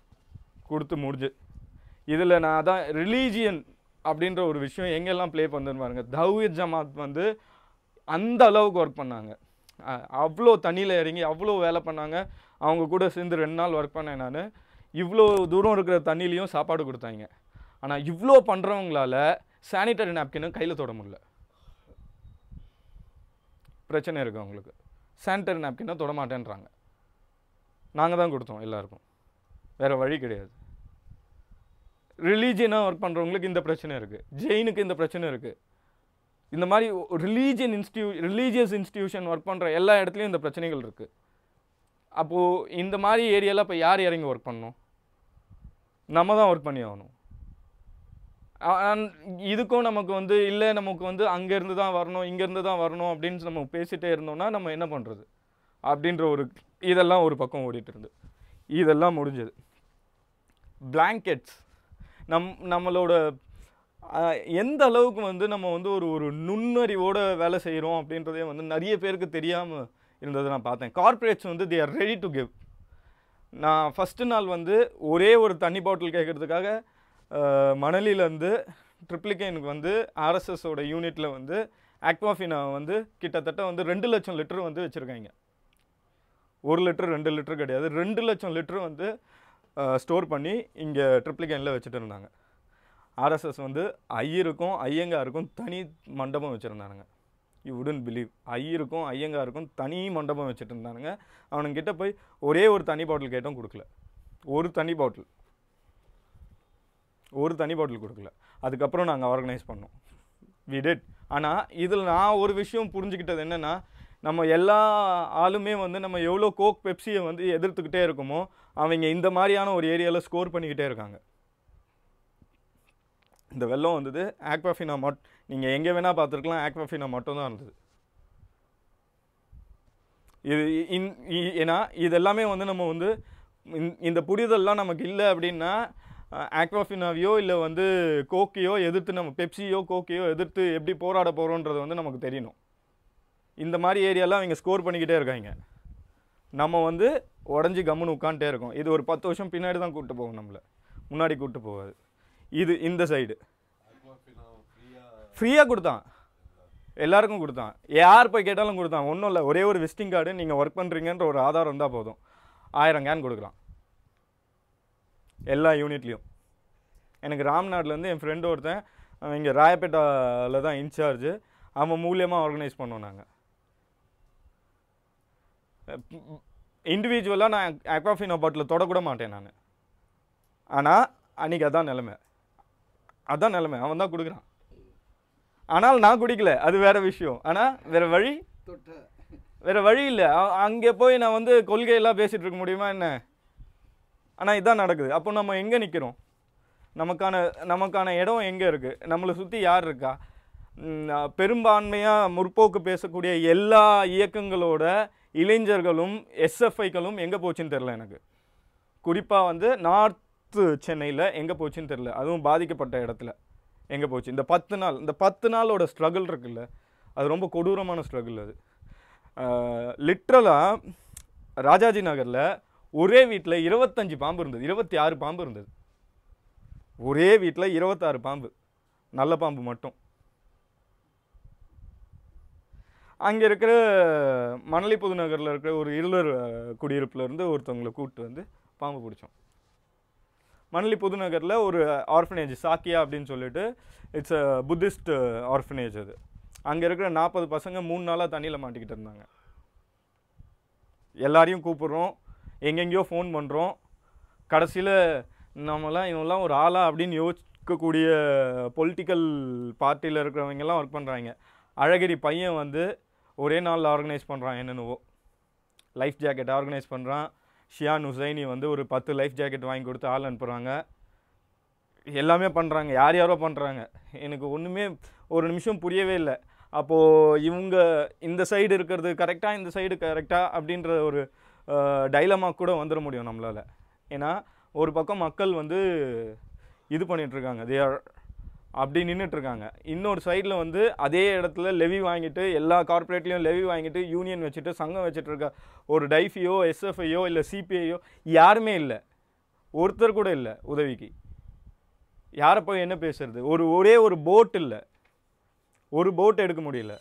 கொடுத்து முடிஞ்சு இதில் நான் தான் ரிலீஜியன் அப்படின்ற ஒரு விஷயம் எங்கெல்லாம் ப்ளே பண்ணுன்னு பாருங்கள் தவ்ய ஜமாத் வந்து அந்த அளவுக்கு ஒர்க் பண்ணாங்க அவ்வளோ தண்ணியில் இறங்கி அவ்வளோ வேலை பண்ணாங்க அவங்க கூட சேர்ந்து ரெண்டு நாள் ஒர்க் பண்ணேன் நான் இவ்வளோ தூரம் இருக்கிற தண்ணிலையும் சாப்பாடு கொடுத்தாங்க ஆனால் இவ்வளோ பண்ணுறவங்களால சானிட்டரி நாப்கினும் கையில் தொட முடியல பிரச்சனை இருக்குது அவங்களுக்கு சானிட்டரி நாப்கினை தொட மாட்டேன்றாங்க நாங்கள் தான் கொடுத்தோம் எல்லாருக்கும் வேறு வழி கிடையாது ரிலீஜியனாக ஒர்க் பண்ணுறவங்களுக்கு இந்த பிரச்சனை இருக்குது ஜெயினுக்கு இந்த பிரச்சனை இருக்குது இந்த மாதிரி religion institute religious institution work பண்ணுற எல்லா இடத்துலையும் இந்த பிரச்சனைகள் இருக்குது அப்போது இந்த மாதிரி ஏரியாவில் இப்போ யார் இறங்கி ஒர்க் பண்ணணும் நம்ம தான் ஒர்க் பண்ணி ஆகணும் இதுக்கும் நமக்கு வந்து இல்லை நமக்கு வந்து அங்கேருந்து தான் வரணும் இங்கேருந்து தான் வரணும் அப்படின்னு நம்ம பேசிகிட்டே இருந்தோம்னா நம்ம என்ன பண்ணுறது அப்படின்ற ஒரு இதெல்லாம் ஒரு பக்கம் ஓடிட்டு இருந்து இதெல்லாம் முடிஞ்சது பிளாங்கெட்ஸ் நம் நம்மளோட எந்த அளவுக்கு வந்து நம்ம வந்து ஒரு ஒரு நுண்ணறிவோடு வேலை செய்கிறோம் அப்படின்றதே வந்து நிறைய பேருக்கு தெரியாமல் இருந்ததை நான் பார்த்தேன் கார்ப்பரேட்ஸ் வந்து they are ready to give நான் ஃபஸ்ட்டு நாள் வந்து ஒரே ஒரு தண்ணி பாட்டில் கேட்குறதுக்காக மணலிலேருந்து ட்ரிப்ளிகேனுக்கு வந்து ஆர்எஸ்எஸோட யூனிட்டில் வந்து ஆக்வாஃபினா வந்து கிட்டத்தட்ட வந்து ரெண்டு லட்சம் லிட்டர் வந்து வச்சுருக்காங்க ஒரு லிட்டர் ரெண்டு லிட்டர் கிடையாது ரெண்டு லட்சம் லிட்டர் வந்து ஸ்டோர் பண்ணி இங்கே ட்ரிப்ளிகேனில் வச்சுட்டு இருந்தாங்க ஆர்எஸ்எஸ் வந்து ஐயருக்கும் ஐயங்காருக்கும் தனி மண்டபம் வச்சுருந்தானுங்க யூ உடன் பிலீவ் ஐயருக்கும் ஐயங்காருக்கும் தனி மண்டபம் வச்சுட்டு இருந்தானுங்க அவனுங்கிட்ட போய் ஒரே ஒரு தனி பாட்டில் கேட்டோம் கொடுக்கல ஒரு தனி பாட்டில் ஒரு தனி பாட்டில் கொடுக்கல அதுக்கப்புறம் நாங்கள் ஆர்கனைஸ் பண்ணோம் வி டெட் ஆனால் இதில் நான் ஒரு விஷயம் புரிஞ்சுக்கிட்டது என்னென்னா நம்ம எல்லா ஆளுமே வந்து நம்ம எவ்வளோ கோக் பெப்சியை வந்து எதிர்த்துக்கிட்டே இருக்கோமோ அவங்க இந்த மாதிரியான ஒரு ஏரியாவில் ஸ்கோர் பண்ணிக்கிட்டே இருக்காங்க இந்த வெள்ளம் வந்தது ஆக்வாஃபினா மட் நீங்கள் எங்கே வேணால் பார்த்துருக்கலாம் ஆக்வாஃபினா மட்டும் தான் இருந்தது இது இன் ஏன்னா இதெல்லாமே வந்து நம்ம வந்து இந்த புரிதல்லாம் நமக்கு இல்லை அப்படின்னா ஆக்வாஃபினாவையோ இல்லை வந்து கோக்கையோ எதிர்த்து நம்ம பெப்சியோ கோக்கையோ எதிர்த்து எப்படி போராட போகிறோன்றது வந்து நமக்கு தெரியணும் இந்த மாதிரி ஏரியாலாம் அவங்க ஸ்கோர் பண்ணிக்கிட்டே இருக்காங்க நம்ம வந்து உடஞ்சி கம்முன்னு உட்காந்துட்டே இருக்கோம் இது ஒரு பத்து வருஷம் பின்னாடி தான் கூப்பிட்டு போகும் நம்மளை முன்னாடி கூப்பிட்டு போகாது இது இந்த சைடு ஃப்ரீயாக கொடுத்தான் எல்லாருக்கும் கொடுத்தான் யார் போய் கேட்டாலும் கொடுத்தான் ஒன்றும் இல்லை ஒரே ஒரு விசிட்டிங் கார்டு நீங்கள் ஒர்க் பண்ணுறீங்கன்ற ஒரு ஆதாரம் இருந்தால் போதும் ஆயிரம் கேன் கொடுக்கலாம் எல்லா யூனிட்லேயும் எனக்கு ராம்நாட்லேருந்து என் ஃப்ரெண்டு ஒருத்தன் இங்கே ராயப்பேட்டாவில் தான் இன்சார்ஜு அவன் மூலியமாக ஆர்கனைஸ் பண்ணோம் நாங்கள் இண்டிவிஜுவலாக நான் அக்வாஃபினோ பாட்டில் தொடக்கூட மாட்டேன் நான் ஆனால் அன்றைக்கி அதான் நிலமை அதான் நிலமை அவன் தான் கொடுக்குறான் ஆனால் நான் குடிக்கல அது வேறு விஷயம் ஆனால் வேறு வழி வேறு வழி இல்லை அங்கே போய் நான் வந்து கொள்கையெல்லாம் பேசிகிட்டு இருக்க முடியுமா என்ன ஆனால் இதுதான் நடக்குது அப்போ நம்ம எங்கே நிற்கிறோம் நமக்கான நமக்கான இடம் எங்கே இருக்குது நம்மளை சுற்றி யார் இருக்கா பெரும்பான்மையாக முற்போக்கு பேசக்கூடிய எல்லா இயக்கங்களோட இளைஞர்களும் எஸ்எஃப்ஐக்களும் எங்கே போச்சுன்னு தெரில எனக்கு குறிப்பாக வந்து நார்த்து சென்னையில் எங்கே போச்சுன்னு தெரில அதுவும் பாதிக்கப்பட்ட இடத்துல எங்கே போச்சு இந்த பத்து நாள் இந்த பத்து நாளோட ஸ்ட்ரகிள் இருக்குல்ல அது ரொம்ப கொடூரமான ஸ்ட்ரகிள் அது லிட்ரலாக ராஜாஜி நகரில் ஒரே வீட்டில் இருபத்தஞ்சி பாம்பு இருந்தது இருபத்தி ஆறு பாம்பு இருந்தது ஒரே வீட்டில் இருபத்தாறு பாம்பு நல்ல பாம்பு மட்டும் அங்கே இருக்கிற மணலி புதுநகரில் இருக்கிற ஒரு இருளர் குடியிருப்பில் இருந்து ஒருத்தவங்களை கூப்பிட்டு வந்து பாம்பு பிடிச்சோம் மணலி புதுநகரில் ஒரு ஆர்ஃபனேஜ் சாக்கியா அப்படின்னு சொல்லிட்டு இட்ஸ் அ புத்திஸ்ட் ஆர்ஃபனேஜ் அது அங்கே இருக்கிற நாற்பது பசங்க மூணு நாளாக தண்ணியில் மாட்டிக்கிட்டு இருந்தாங்க எல்லாரையும் கூப்பிட்றோம் எங்கெங்கேயோ ஃபோன் பண்ணுறோம் கடைசியில் நம்மளாம் இவங்களாம் ஒரு ஆளா அப்படின்னு யோசிக்கக்கூடிய பொலிட்டிக்கல் பார்ட்டியில் இருக்கிறவங்கெல்லாம் ஒர்க் பண்ணுறாங்க அழகிரி பையன் வந்து ஒரே நாளில் ஆர்கனைஸ் பண்ணுறான் என்னென்னவோ லைஃப் ஜாக்கெட் ஆர்கனைஸ் பண்ணுறான் ஷியான் ஹுசைனி வந்து ஒரு பத்து லைஃப் ஜாக்கெட் வாங்கி கொடுத்து ஆள் அனுப்புகிறாங்க எல்லாமே பண்ணுறாங்க யார் யாரோ பண்ணுறாங்க எனக்கு ஒன்றுமே ஒரு நிமிஷம் புரியவே இல்லை அப்போது இவங்க இந்த சைடு இருக்கிறது கரெக்டாக இந்த சைடு கரெக்டாக அப்படின்ற ஒரு டைலமா கூட வந்துட முடியும் நம்மளால் ஏன்னா ஒரு பக்கம் மக்கள் வந்து இது பண்ணிகிட்ருக்காங்க தே ஆர் அப்படி நின்றுட்டுருக்காங்க இன்னொரு சைடில் வந்து அதே இடத்துல லெவி வாங்கிட்டு எல்லா கார்ப்பரேட்லேயும் லெவி வாங்கிட்டு யூனியன் வச்சுட்டு சங்கம் வச்சுட்டு இருக்க ஒரு டைஃபியோ எஸ்எஃப்ஐயோ இல்லை சிபிஐயோ யாருமே இல்லை ஒருத்தர் கூட இல்லை உதவிக்கு யாரை போய் என்ன பேசுறது ஒரு ஒரே ஒரு போட் இல்லை ஒரு போட் எடுக்க முடியல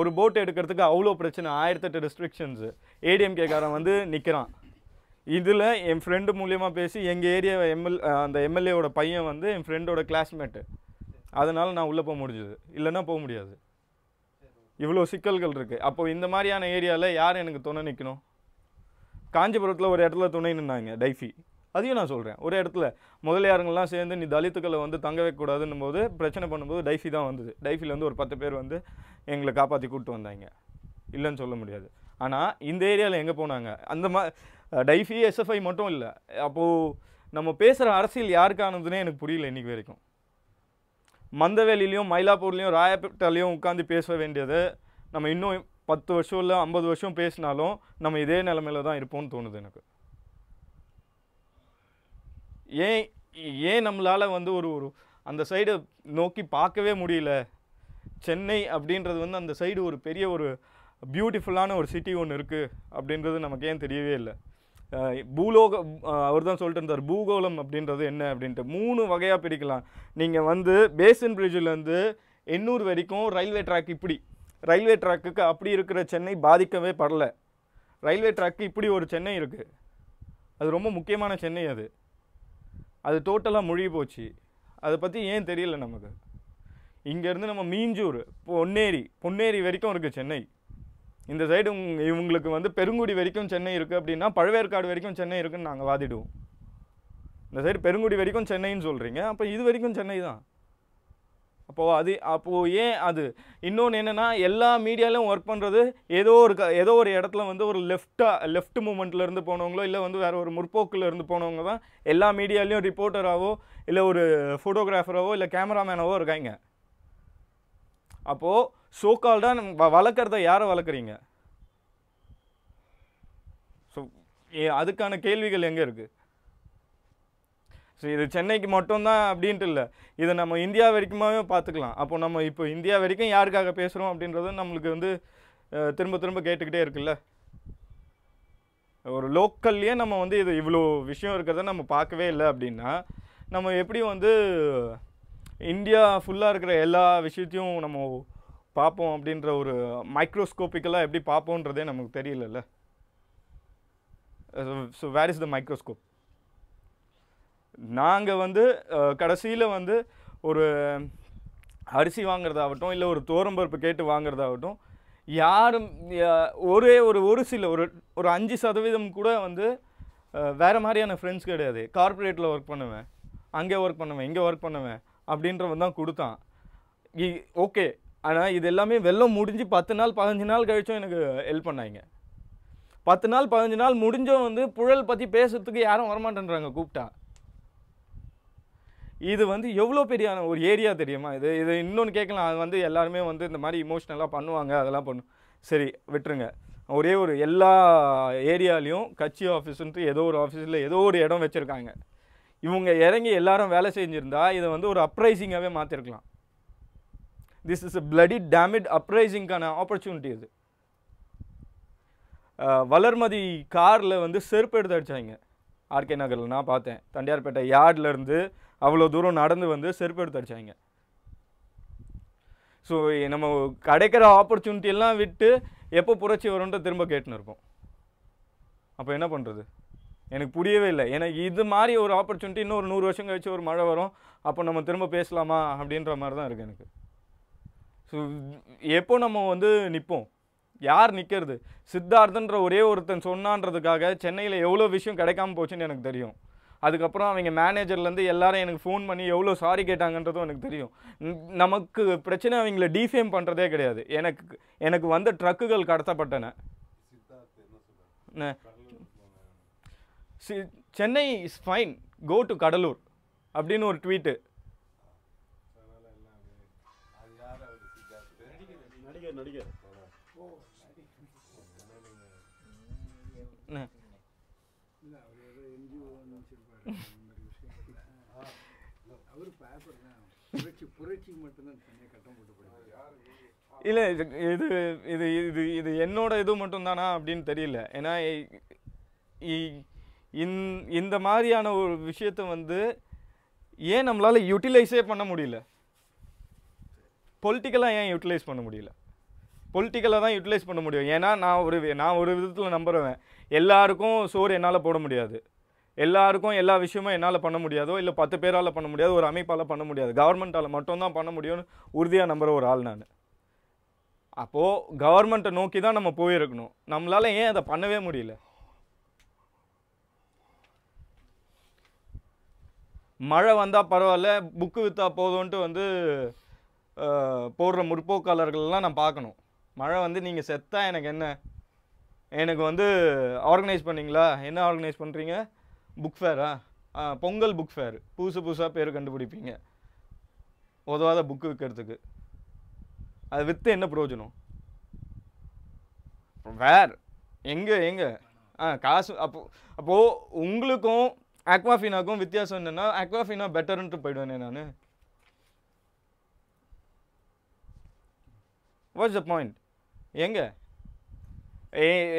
ஒரு போட் எடுக்கிறதுக்கு அவ்வளோ பிரச்சனை ஆயிரத்தெட்டு ரெஸ்ட்ரிக்ஷன்ஸு ஏடிஎம்கேக்காரன் வந்து நிற்கிறான் இதில் என் ஃப்ரெண்டு மூலியமாக பேசி எங்கள் ஏரியா எம்எல் அந்த எம்எல்ஏவோட பையன் வந்து என் ஃப்ரெண்டோட கிளாஸ்மேட்டு அதனால் நான் உள்ளே போக முடிஞ்சது இல்லைன்னா போக முடியாது இவ்வளோ சிக்கல்கள் இருக்குது அப்போது இந்த மாதிரியான ஏரியாவில் யார் எனக்கு துணை நிற்கணும் காஞ்சிபுரத்தில் ஒரு இடத்துல துணை நின்னாங்க டைஃபி அதையும் நான் சொல்கிறேன் ஒரே இடத்துல முதலியாருங்கள்லாம் சேர்ந்து நீ தலித்துக்களை வந்து தங்க வைக்கக்கூடாதுன்னும் போது பிரச்சனை பண்ணும்போது டைஃபி தான் வந்தது டைஃபியில் வந்து ஒரு பத்து பேர் வந்து எங்களை காப்பாற்றி கூப்பிட்டு வந்தாங்க இல்லைன்னு சொல்ல முடியாது ஆனால் இந்த ஏரியாவில் எங்கே போனாங்க அந்த மா டைஃபி எஸ்எஃப்ஐ மட்டும் இல்லை அப்போது நம்ம பேசுகிற அரசியல் யாருக்கானதுன்னே எனக்கு புரியல இன்றைக்கி வரைக்கும் மந்தவேலிலையும் மயிலாப்பூர்லேயும் ராயப்பேட்டாலையும் உட்காந்து பேச வேண்டியது நம்ம இன்னும் பத்து வருஷம் இல்லை ஐம்பது வருஷம் பேசினாலும் நம்ம இதே நிலமையில தான் இருப்போம்னு தோணுது எனக்கு ஏன் ஏன் நம்மளால் வந்து ஒரு ஒரு அந்த சைடை நோக்கி பார்க்கவே முடியல சென்னை அப்படின்றது வந்து அந்த சைடு ஒரு பெரிய ஒரு பியூட்டிஃபுல்லான ஒரு சிட்டி ஒன்று இருக்குது அப்படின்றது நமக்கு ஏன் தெரியவே இல்லை பூலோக அவர் தான் சொல்லிட்டு இருந்தார் பூகோளம் அப்படின்றது என்ன அப்படின்ட்டு மூணு வகையாக பிரிக்கலாம் நீங்கள் வந்து பேசன் பிரிட்ஜிலேருந்து எண்ணூர் வரைக்கும் ரயில்வே ட்ராக் இப்படி ரயில்வே ட்ராக்குக்கு அப்படி இருக்கிற சென்னை பாதிக்கவே படலை ரயில்வே ட்ராக்கு இப்படி ஒரு சென்னை இருக்குது அது ரொம்ப முக்கியமான சென்னை அது அது டோட்டலாக முழுகி போச்சு அதை பற்றி ஏன் தெரியல நமக்கு இங்கேருந்து நம்ம மீஞ்சூர் பொன்னேரி பொன்னேரி வரைக்கும் இருக்குது சென்னை இந்த சைடு இவங்களுக்கு வந்து பெருங்குடி வரைக்கும் சென்னை இருக்குது அப்படின்னா பழவேற்காடு வரைக்கும் சென்னை இருக்குதுன்னு நாங்கள் வாதிடுவோம் இந்த சைடு பெருங்குடி வரைக்கும் சென்னைன்னு சொல்கிறீங்க அப்போ இது வரைக்கும் சென்னை தான் அப்போது அது அப்போது ஏன் அது இன்னொன்று என்னென்னா எல்லா மீடியாலையும் ஒர்க் பண்ணுறது ஏதோ ஒரு க ஏதோ ஒரு இடத்துல வந்து ஒரு லெஃப்டாக லெஃப்ட் மூமெண்ட்லேருந்து போனவங்களோ இல்லை வந்து வேறு ஒரு முற்போக்கிலேருந்து போனவங்க தான் எல்லா மீடியாலேயும் ரிப்போர்ட்டராகவோ இல்லை ஒரு ஃபோட்டோகிராஃபராகவோ இல்லை கேமராமேனாவோ இருக்காங்க அப்போது சோக்கால்டாக வளர்க்குறத யாரை வளர்க்குறீங்க ஸோ அதுக்கான கேள்விகள் எங்கே இருக்குது ஸோ இது சென்னைக்கு மட்டும்தான் அப்படின்ட்டு இல்லை இதை நம்ம இந்தியா வரைக்குமாவே பார்த்துக்கலாம் அப்போ நம்ம இப்போ இந்தியா வரைக்கும் யாருக்காக பேசுகிறோம் அப்படின்றது நம்மளுக்கு வந்து திரும்ப திரும்ப கேட்டுக்கிட்டே இருக்குல்ல ஒரு லோக்கல்லையே நம்ம வந்து இது இவ்வளோ விஷயம் இருக்கிறத நம்ம பார்க்கவே இல்லை அப்படின்னா நம்ம எப்படி வந்து இந்தியா ஃபுல்லாக இருக்கிற எல்லா விஷயத்தையும் நம்ம பார்ப்போம் அப்படின்ற ஒரு மைக்ரோஸ்கோப்பிக்கெல்லாம் எப்படி பார்ப்போன்றதே நமக்கு தெரியலல்ல so where is the microscope நாங்கள் வந்து கடைசியில் வந்து ஒரு அரிசி வாங்குறதாகட்டும் இல்லை ஒரு தோரம்பருப்பு கேட்டு வாங்குறதாகட்டும் யாரும் ஒரே ஒரு ஒரு சில ஒரு ஒரு அஞ்சு சதவீதம் கூட வந்து வேறு மாதிரியான ஃப்ரெண்ட்ஸ் கிடையாது கார்ப்பரேட்டில் ஒர்க் பண்ணுவேன் அங்கே ஒர்க் பண்ணுவேன் இங்கே ஒர்க் பண்ணுவேன் அப்படின்றவன் தான் கொடுத்தான் ஓகே ஆனால் இது எல்லாமே வெள்ளம் முடிஞ்சு பத்து நாள் பதினஞ்சு நாள் கழிச்சும் எனக்கு ஹெல்ப் பண்ணாங்க பத்து நாள் பதினஞ்சு நாள் முடிஞ்சும் வந்து புழல் பற்றி பேசுறதுக்கு யாரும் வரமாட்டேன்றாங்க கூப்பிட்டா இது வந்து எவ்வளோ பெரியான ஒரு ஏரியா தெரியுமா இது இது இன்னொன்று கேட்கலாம் அது வந்து எல்லாருமே வந்து இந்த மாதிரி இமோஷ்னலாக பண்ணுவாங்க அதெல்லாம் பண்ணும் சரி விட்டுருங்க ஒரே ஒரு எல்லா ஏரியாலையும் கட்சி ஆஃபீஸுன்ட்டு ஏதோ ஒரு ஆஃபீஸில் ஏதோ ஒரு இடம் வச்சுருக்காங்க இவங்க இறங்கி எல்லாரும் வேலை செஞ்சுருந்தா இதை வந்து ஒரு அப்ரைசிங்காகவே மாற்றிருக்கலாம் this is a bloody dammit அப்ரைசிங்கான ஆப்பர்ச்சுனிட்டி இது வளர்மதி காரில் வந்து செருப்பு எடுத்து அடித்தாங்க ஆர்கே நகரில் நான் பார்த்தேன் தண்டியார்பேட்டை யார்ட்லேருந்து அவ்வளோ தூரம் நடந்து வந்து செருப்பு எடுத்து அடித்தாங்க ஸோ நம்ம கிடைக்கிற ஆப்பர்ச்சுனிட்டியெல்லாம் விட்டு எப்போ புரட்சி வரும்ன்ட்டு திரும்ப கேட்டுன்னு இருப்போம் அப்போ என்ன பண்ணுறது எனக்கு புரியவே இல்லை எனக்கு இது மாதிரி ஒரு ஆப்பர்ச்சுனிட்டி இன்னும் ஒரு நூறு வருஷம் கழிச்சு ஒரு மழை வரும் அப்போ நம்ம திரும்ப பேசலாமா அப்படின்ற மாதிரி தான் இருக்குது எனக்கு ஸோ எப்போ நம்ம வந்து நிற்போம் யார் நிற்கிறது சித்தார்த்தன்ற ஒரே ஒருத்தன் சொன்னான்றதுக்காக சென்னையில் எவ்வளோ விஷயம் கிடைக்காம போச்சுன்னு எனக்கு தெரியும் அதுக்கப்புறம் அவங்க மேனேஜர்லேருந்து எல்லாரும் எனக்கு ஃபோன் பண்ணி எவ்வளோ சாரி கேட்டாங்கன்றதும் எனக்கு தெரியும் நமக்கு பிரச்சனை அவங்கள டிஃபேம் பண்ணுறதே கிடையாது எனக்கு எனக்கு வந்த ட்ரக்குகள் கடத்தப்பட்டன சி Chennai is fine go to Cuddalore அப்படின்னு ஒரு ட்வீட்டு நடிகர் நடிகர் இல்லை இது இது இது இது இது என்னோட இது மட்டும்தானா அப்படின்னு தெரியல ஏன்னா இந்த மாதிரியான ஒரு விஷயத்தை வந்து ஏன் நம்மளால் யூட்டிலைஸே பண்ண முடியல பொலிட்டிக்கலாக ஏன் யூட்டிலைஸ் பண்ண முடியல பொலிட்டிக்கலாக தான் யூட்டிலைஸ் பண்ண முடியும் ஏன்னா நான் ஒரு நான் ஒரு விதத்தில் நம்புகிறேன் எல்லாருக்கும் சோறு என்னால் போட முடியாது எல்லாருக்கும் எல்லா விஷயமும் என்னால் பண்ண முடியாதோ இல்லை பத்து பேரால் பண்ண முடியாது ஒரு அமைப்பால் பண்ண முடியாது கவர்மெண்ட்டால் மட்டும்தான் பண்ண முடியும்னு உறுதியாக நம்புகிற ஒரு ஆள் நான் அப்போது கவர்மெண்ட்டை நோக்கி தான் நம்ம போயிருக்கணும் நம்மளால் ஏன் அதை பண்ணவே முடியல மழை வந்தால் பரவாயில்ல புக்கு விற்றா போதும்ன்ட்டு வந்து போடுற முற்போக்காளர்கள்லாம் நான் பார்க்கணும் மழை வந்து நீங்கள் செத்தா எனக்கு என்ன எனக்கு வந்து ஆர்கனைஸ் பண்ணிங்களா என்ன ஆர்கனைஸ் பண்ணுறீங்க புக் ஃபேரா பொங்கல் புக் ஃபேர் புதுசு புதுசாக பேர் கண்டுபிடிப்பீங்க உதவாத புக்கு விற்கிறதுக்கு அது விற்று என்ன பிரயோஜனம் வேர் எங்கே எங்கே ஆ காசு அப்போ அப்போது உங்களுக்கும் ஆக்வாஃபினாக்கும் வித்தியாசம் என்னென்னா ஆக்வாஃபினா பெட்டர்ன்ட்டு போயிடுவேனே நான் வாட்ஸ் த பாயிண்ட் எங்கே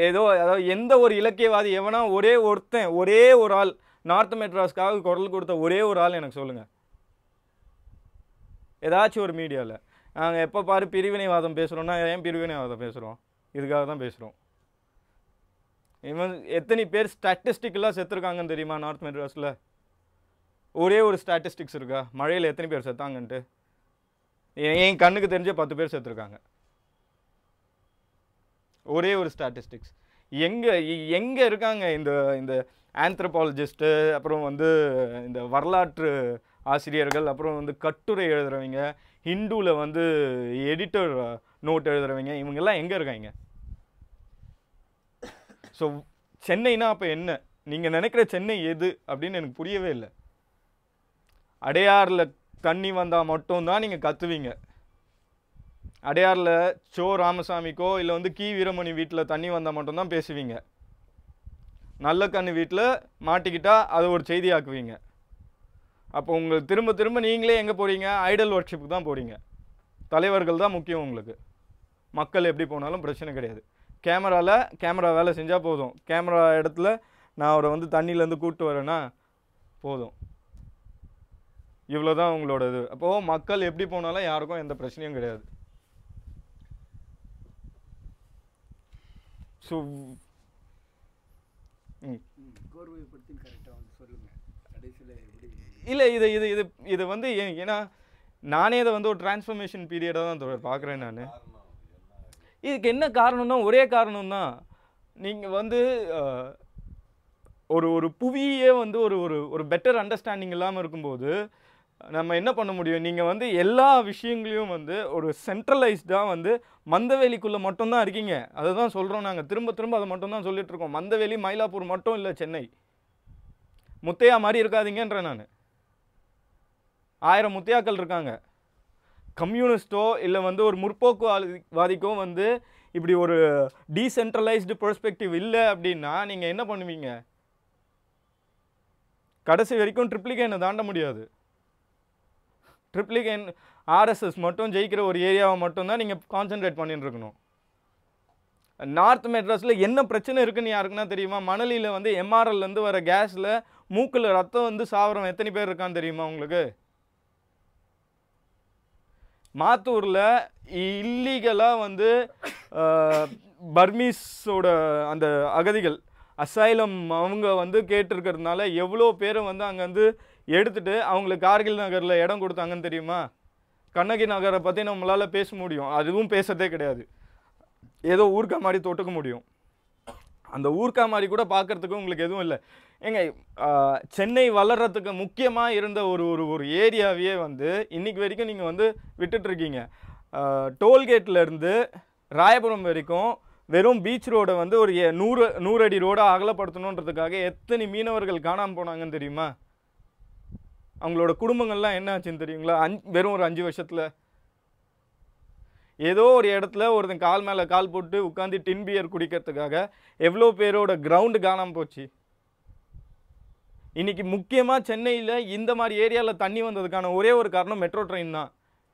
ஏதோ அதாவது எந்த ஒரு இலக்கியவாதி எவனா ஒரே ஒருத்தன் ஒரே ஒரு ஆள் நார்த் மெட்ராஸ்க்காக குரல் கொடுத்த ஒரே ஒரு ஆள் எனக்கு சொல்லுங்கள் ஏதாச்சும் ஒரு மீடியாவில் நாங்கள் எப்போ பாரு பிரிவினைவாதம் பேசுகிறோன்னா ஏன் பிரிவினைவாதம் பேசுகிறோம் இதுக்காக தான் பேசுகிறோம் இவன் எத்தனை பேர் ஸ்டாட்டிஸ்டிக்கெலாம் செத்துருக்காங்கன்னு தெரியுமா நார்த் மெட்ராஸில் ஒரே ஒரு ஸ்டாட்டிஸ்டிக்ஸ் இருக்கா மழையில் எத்தனை பேர் செத்தாங்கன்ட்டு என் கண்ணுக்கு தெரிஞ்ச பத்து பேர் செத்துருக்காங்க ஒரே ஒரு ஸ்டாட்டிஸ்டிக்ஸ் எங்கே எங்கே இருக்காங்க இந்த இந்த ஆந்த்ரபாலஜிஸ்ட்டு அப்புறம் வந்து இந்த வரலாற்று ஆசிரியர்கள் அப்புறம் வந்து கட்டுரை எழுதுகிறவங்க ஹிந்துவில் வந்து எடிட்டர் நோட் எழுதுகிறவங்க இவங்கெல்லாம் எங்கே இருக்காங்க ஸோ சென்னைனா அப்போ என்ன நீங்கள் நினைக்கிற சென்னை எது அப்படின்னு எனக்கு புரியவே இல்லை அடையாறில் தண்ணி வந்தால் மட்டும்தான் நீங்கள் கற்றுவீங்க அடையாரில் சோ ராமசாமிக்கோ இல்லை வந்து கீ வீரமணி வீட்டில் தண்ணி வந்தால் மட்டும்தான் பேசுவீங்க நல்ல கண்ணு வீட்டில் மாட்டிக்கிட்டால் அதை ஒரு செய்தி ஆக்குவீங்க அப்போ உங்கள் திரும்ப திரும்ப நீங்களே எங்கே போகிறீங்க ஐடல் ஒர்க்ஷிப்புக்கு தான் போகிறீங்க தலைவர்கள் தான் முக்கியம் உங்களுக்கு மக்கள் எப்படி போனாலும் பிரச்சனை கிடையாது கேமராவில் கேமரா வேலை செஞ்சால் போதும் கேமரா இடத்துல நான் அவரை வந்து தண்ணியிலேருந்து கூப்பிட்டு வரேன்னா போதும் இவ்வளோ தான் உங்களோட இது அப்போது மக்கள் எப்படி போனாலும் யாருக்கும் எந்த பிரச்சனையும் கிடையாது ஸோ இல்லை இது இது இது இது வந்து ஏன்னா நானே இதை வந்து ஒரு டிரான்ஸ்ஃபர்மேஷன் பீரியடாக தான் பார்க்குறேன் நான் இதுக்கு என்ன காரணம்னா ஒரே காரணம் தான் நீங்கள் வந்து ஒரு ஒரு புவியே வந்து ஒரு ஒரு ஒரு பெட்டர் அண்டர்ஸ்டாண்டிங் இல்லாமல் இருக்கும்போது நம்ம என்ன பண்ண முடியும் நீங்கள் வந்து எல்லா விஷயங்களையும் வந்து ஒரு சென்ட்ரலைஸ்டாக வந்து மந்தவேலிக்குள்ளே மட்டும்தான் இருக்கீங்க அதுதான் சொல்கிறோம் நாங்கள் திரும்ப திரும்ப அதை மட்டும்தான் சொல்லிகிட்ருக்கோம் மந்தவேலி மயிலாப்பூர் மட்டும் இல்லை சென்னை முத்தையா மாதிரி இருக்காதீங்கன்றேன் நான் ஆயிரம் முத்தையாக்கள் இருக்காங்க கம்யூனிஸ்ட்டோ இல்லை வந்து ஒரு முற்போக்கு வாதிக்கோ வந்து இப்படி ஒரு டீசென்ட்ரலைஸ்டு பெர்ஸ்பெக்டிவ் இல்லை அப்படின்னா நீங்கள் என்ன பண்ணுவீங்க கடைசி வரைக்கும் ட்ரிப்ளிகேனை தாண்ட முடியாது ட்ரிப்ளிகேன் ஆர்எஸ்எஸ் மட்டும் ஜெயிக்கிற ஒரு ஏரியாவை மட்டும்தான் நீங்கள் கான்சென்ட்ரேட் பண்ணிட்டு இருக்கணும் நார்த் மெட்ராஸில் என்ன பிரச்சனை இருக்குன்னு யாருக்குன்னா தெரியுமா மணலியில் வந்து எம்ஆர்எல்லேருந்து வர கேஸில் மூக்கில் ரத்தம் வந்து சாவரம் எத்தனை பேர் இருக்கான்னு தெரியுமா உங்களுக்கு மாத்தூரில் இல்லீகலாக வந்து பர்மீஸோட அந்த அகதிகள் அசைலம் அவங்க வந்து கேட்டிருக்கிறதுனால எவ்வளோ பேரும் வந்து அங்கே வந்து எடுத்துகிட்டு அவங்களுக்கு கார்கில் நகரில் இடம் கொடுத்தாங்கன்னு தெரியுமா கண்ணகி நகரை பற்றி நம்மளால் பேச முடியும் அதுவும் பேசுறதே கிடையாது ஏதோ ஊர்க்கா மாதிரி தொட்டுக்க முடியும் அந்த ஊர்க்கா மாதிரி கூட பார்க்குறதுக்கு உங்களுக்கு எதுவும் இல்லை ஏங்க சென்னை வளர்கிறதுக்கு முக்கியமாக இருந்த ஒரு ஒரு ஒரு ஏரியாவையே வந்து இன்றைக்கி வரைக்கும் நீங்கள் வந்து விட்டுட்ருக்கீங்க டோல்கேட்லேருந்து ராயபுரம் வரைக்கும் வெறும் பீச் ரோடை வந்து ஒரு நூறு நூறு அடி ரோடாக அகலப்படுத்தணுன்றதுக்காக எத்தனை மீனவர்கள் காணாமல் போனாங்கன்னு தெரியுமா அவங்களோட குடும்பங்கள்லாம் என்ன ஆச்சுன்னு தெரியுங்களா அஞ் வெறும் ஒரு அஞ்சு வருஷத்தில் ஏதோ ஒரு இடத்துல ஒருத்தன் கால் மேலே கால் போட்டு உட்காந்து டின் பியர் குடிக்கிறதுக்காக எவ்வளோ பேரோட கிரவுண்டு காணாமல் போச்சு இன்றைக்கி முக்கியமாக சென்னையில் இந்த மாதிரி ஏரியாவில் தண்ணி வந்ததுக்கான ஒரே ஒரு காரணம் மெட்ரோ ட்ரெயின் தான்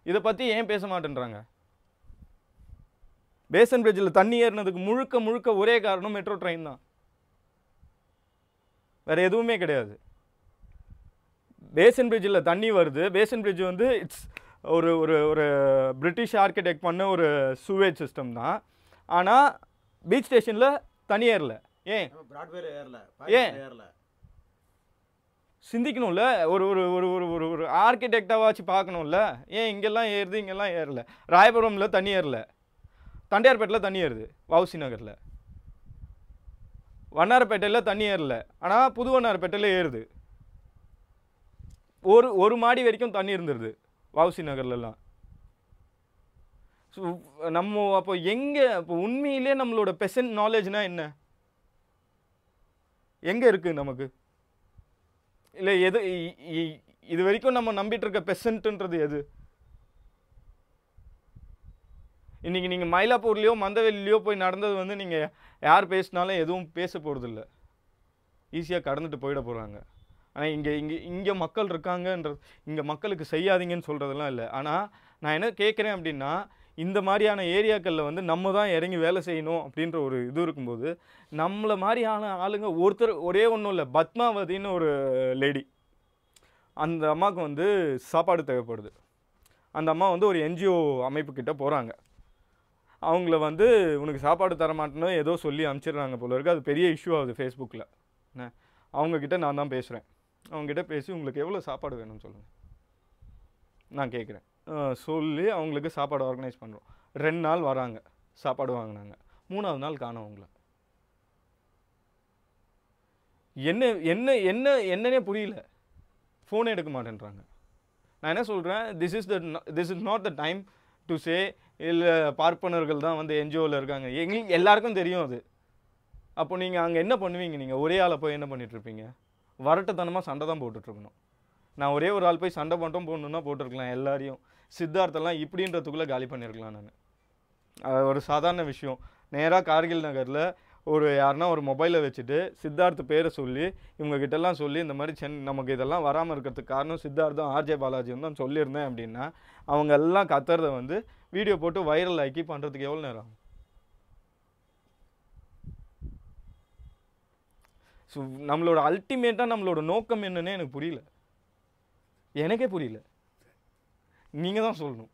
இதை பற்றி ஏன் பேச மாட்டேன்றாங்க பேசன் பிரிட்ஜில் தண்ணி ஏறினதுக்கு முழுக்க முழுக்க ஒரே காரணம் மெட்ரோ ட்ரெயின் தான் வேறு எதுவுமே கிடையாது பேசன் பிரிட்ஜில் தண்ணி வருது பேசன் பிரிட்ஜ் வந்து இட்ஸ் ஒரு ஒரு ஒரு பிரிட்டிஷ் ஆர்கிடெக்ட் பண்ண ஒரு சூவேஜ் சிஸ்டம் தான் ஆனால் பீச் ஸ்டேஷனில் தனி ஏறல ஏன் ஏன் சிந்திக்கணும்ல ஒரு ஒரு ஒரு ஒரு ஒரு ஒரு ஆர்கிடெக்டாவாச்சு பார்க்கணும்ல ஏன் இங்கெல்லாம் ஏறுது இங்கெல்லாம் ஏறல ராயபுரமில் தண்ணி ஏறல தண்டையார்பேட்டில் தண்ணி ஏறுது வவுசி நகரில் வண்ணாரப்பேட்டையில் தண்ணி ஏறல ஆனால் புது வண்ணாரப்பேட்டையில் ஏறுது ஒரு ஒரு மாடி வரைக்கும் தண்ணி இருந்துருது வவுசி நகர்லலாம் ஸோ நம்ம அப்போ எங்கே இப்போ உண்மையிலே நம்மளோட பெசன்ட் நாலேஜ்னால் என்ன எங்கே இருக்குது நமக்கு இல்லை எது இது வரைக்கும் நம்ம நம்பிட்டு இருக்க பெசன்ட்டுன்றது எது இன்றைக்கி நீங்கள் மயிலாப்பூர்லேயோ மந்தவெளிலையோ போய் நடந்தது வந்து நீங்கள் யார் பேசினாலும் எதுவும் பேச போகிறதில்ல ஈஸியாக கடந்துட்டு போயிட போகிறாங்க ஆனால் இங்கே இங்கே இங்கே மக்கள் இருக்காங்கன்ற இங்கே மக்களுக்கு செய்யாதீங்கன்னு சொல்கிறதுலாம் இல்லை ஆனால் நான் என்ன கேட்குறேன் அப்படின்னா இந்த மாதிரியான ஏரியாக்களில் வந்து நம்ம தான் இறங்கி வேலை செய்யணும் அப்படின்ற ஒரு இது இருக்கும்போது நம்மளை மாதிரியான ஆளுங்க ஒருத்தர் ஒரே ஒன்றும் இல்லை பத்மாவதின்னு ஒரு லேடி அந்த அம்மாவுக்கு வந்து சாப்பாடு தேவைப்படுது அந்த அம்மா வந்து ஒரு என்ஜிஓ அமைப்புக்கிட்ட போகிறாங்க அவங்கள வந்து உனக்கு சாப்பாடு தர மாட்டேன்னு ஏதோ சொல்லி அனுப்பிச்சிடுறாங்க போல இருக்குது அது பெரிய இஷ்யூ ஆகுது ஃபேஸ்புக்கில் என்ன அவங்கக்கிட்ட நான் தான் பேசுகிறேன் அவங்ககிட்ட பேசி உங்களுக்கு எவ்வளோ சாப்பாடு வேணும்னு சொல்லுங்கள் நான் கேட்குறேன் சொல்லி அவங்களுக்கு சாப்பாடு ஆர்கனைஸ் பண்ணுறோம் ரெண்டு நாள் வராங்க சாப்பாடு வாங்கினாங்க மூணாவது நாள் காணும் அவங்கள என்ன என்ன என்ன என்னன்னே புரியல ஃபோனே எடுக்க மாட்டேன்றாங்க நான் என்ன சொல்கிறேன் this is the this is not the time to say இல்லை பார்ப்பனர்கள் தான் வந்து என்ஜிஓவில் இருக்காங்க எங்களுக்கு எல்லாருக்கும் தெரியும் அது அப்போ நீங்கள் அங்கே என்ன பண்ணுவீங்க நீங்கள் ஒரே ஆளை போய் என்ன பண்ணிகிட்ருப்பீங்க வரட்டுத்தனமாக சண்டை தான் போட்டுட்ருக்கணும் நான் ஒரே ஒரு ஆள் போய் சண்டை மட்டும் போடணுன்னா போட்டிருக்கலாம் எல்லாரையும் சித்தார்த்தெல்லாம் இப்படின்றதுக்குள்ளே காலி பண்ணியிருக்கலாம் நான் அது ஒரு சாதாரண விஷயம் நேராக கார்கில் நகரில் ஒரு யாருன்னா ஒரு மொபைலை வச்சுட்டு சித்தார்த்து பேரை சொல்லி இவங்ககிட்டலாம் சொல்லி இந்த மாதிரி சென் நமக்கு இதெல்லாம் வராமல் இருக்கிறதுக்கு காரணம் சித்தார்த்தும் ஆர்ஜே பாலாஜியும் தான் சொல்லியிருந்தேன் அப்படின்னா அவங்க எல்லாம் கத்துறதை வந்து வீடியோ போட்டு வைரல் ஆக்கி பண்ணுறதுக்கு எவ்வளோ நேரம் ஆகும் ஸோ நம்மளோட அல்டிமேட்டாக நம்மளோட நோக்கம் என்னன்னே எனக்கு புரியல எனக்கே புரியல நீங்கள் தான் சொல்லணும்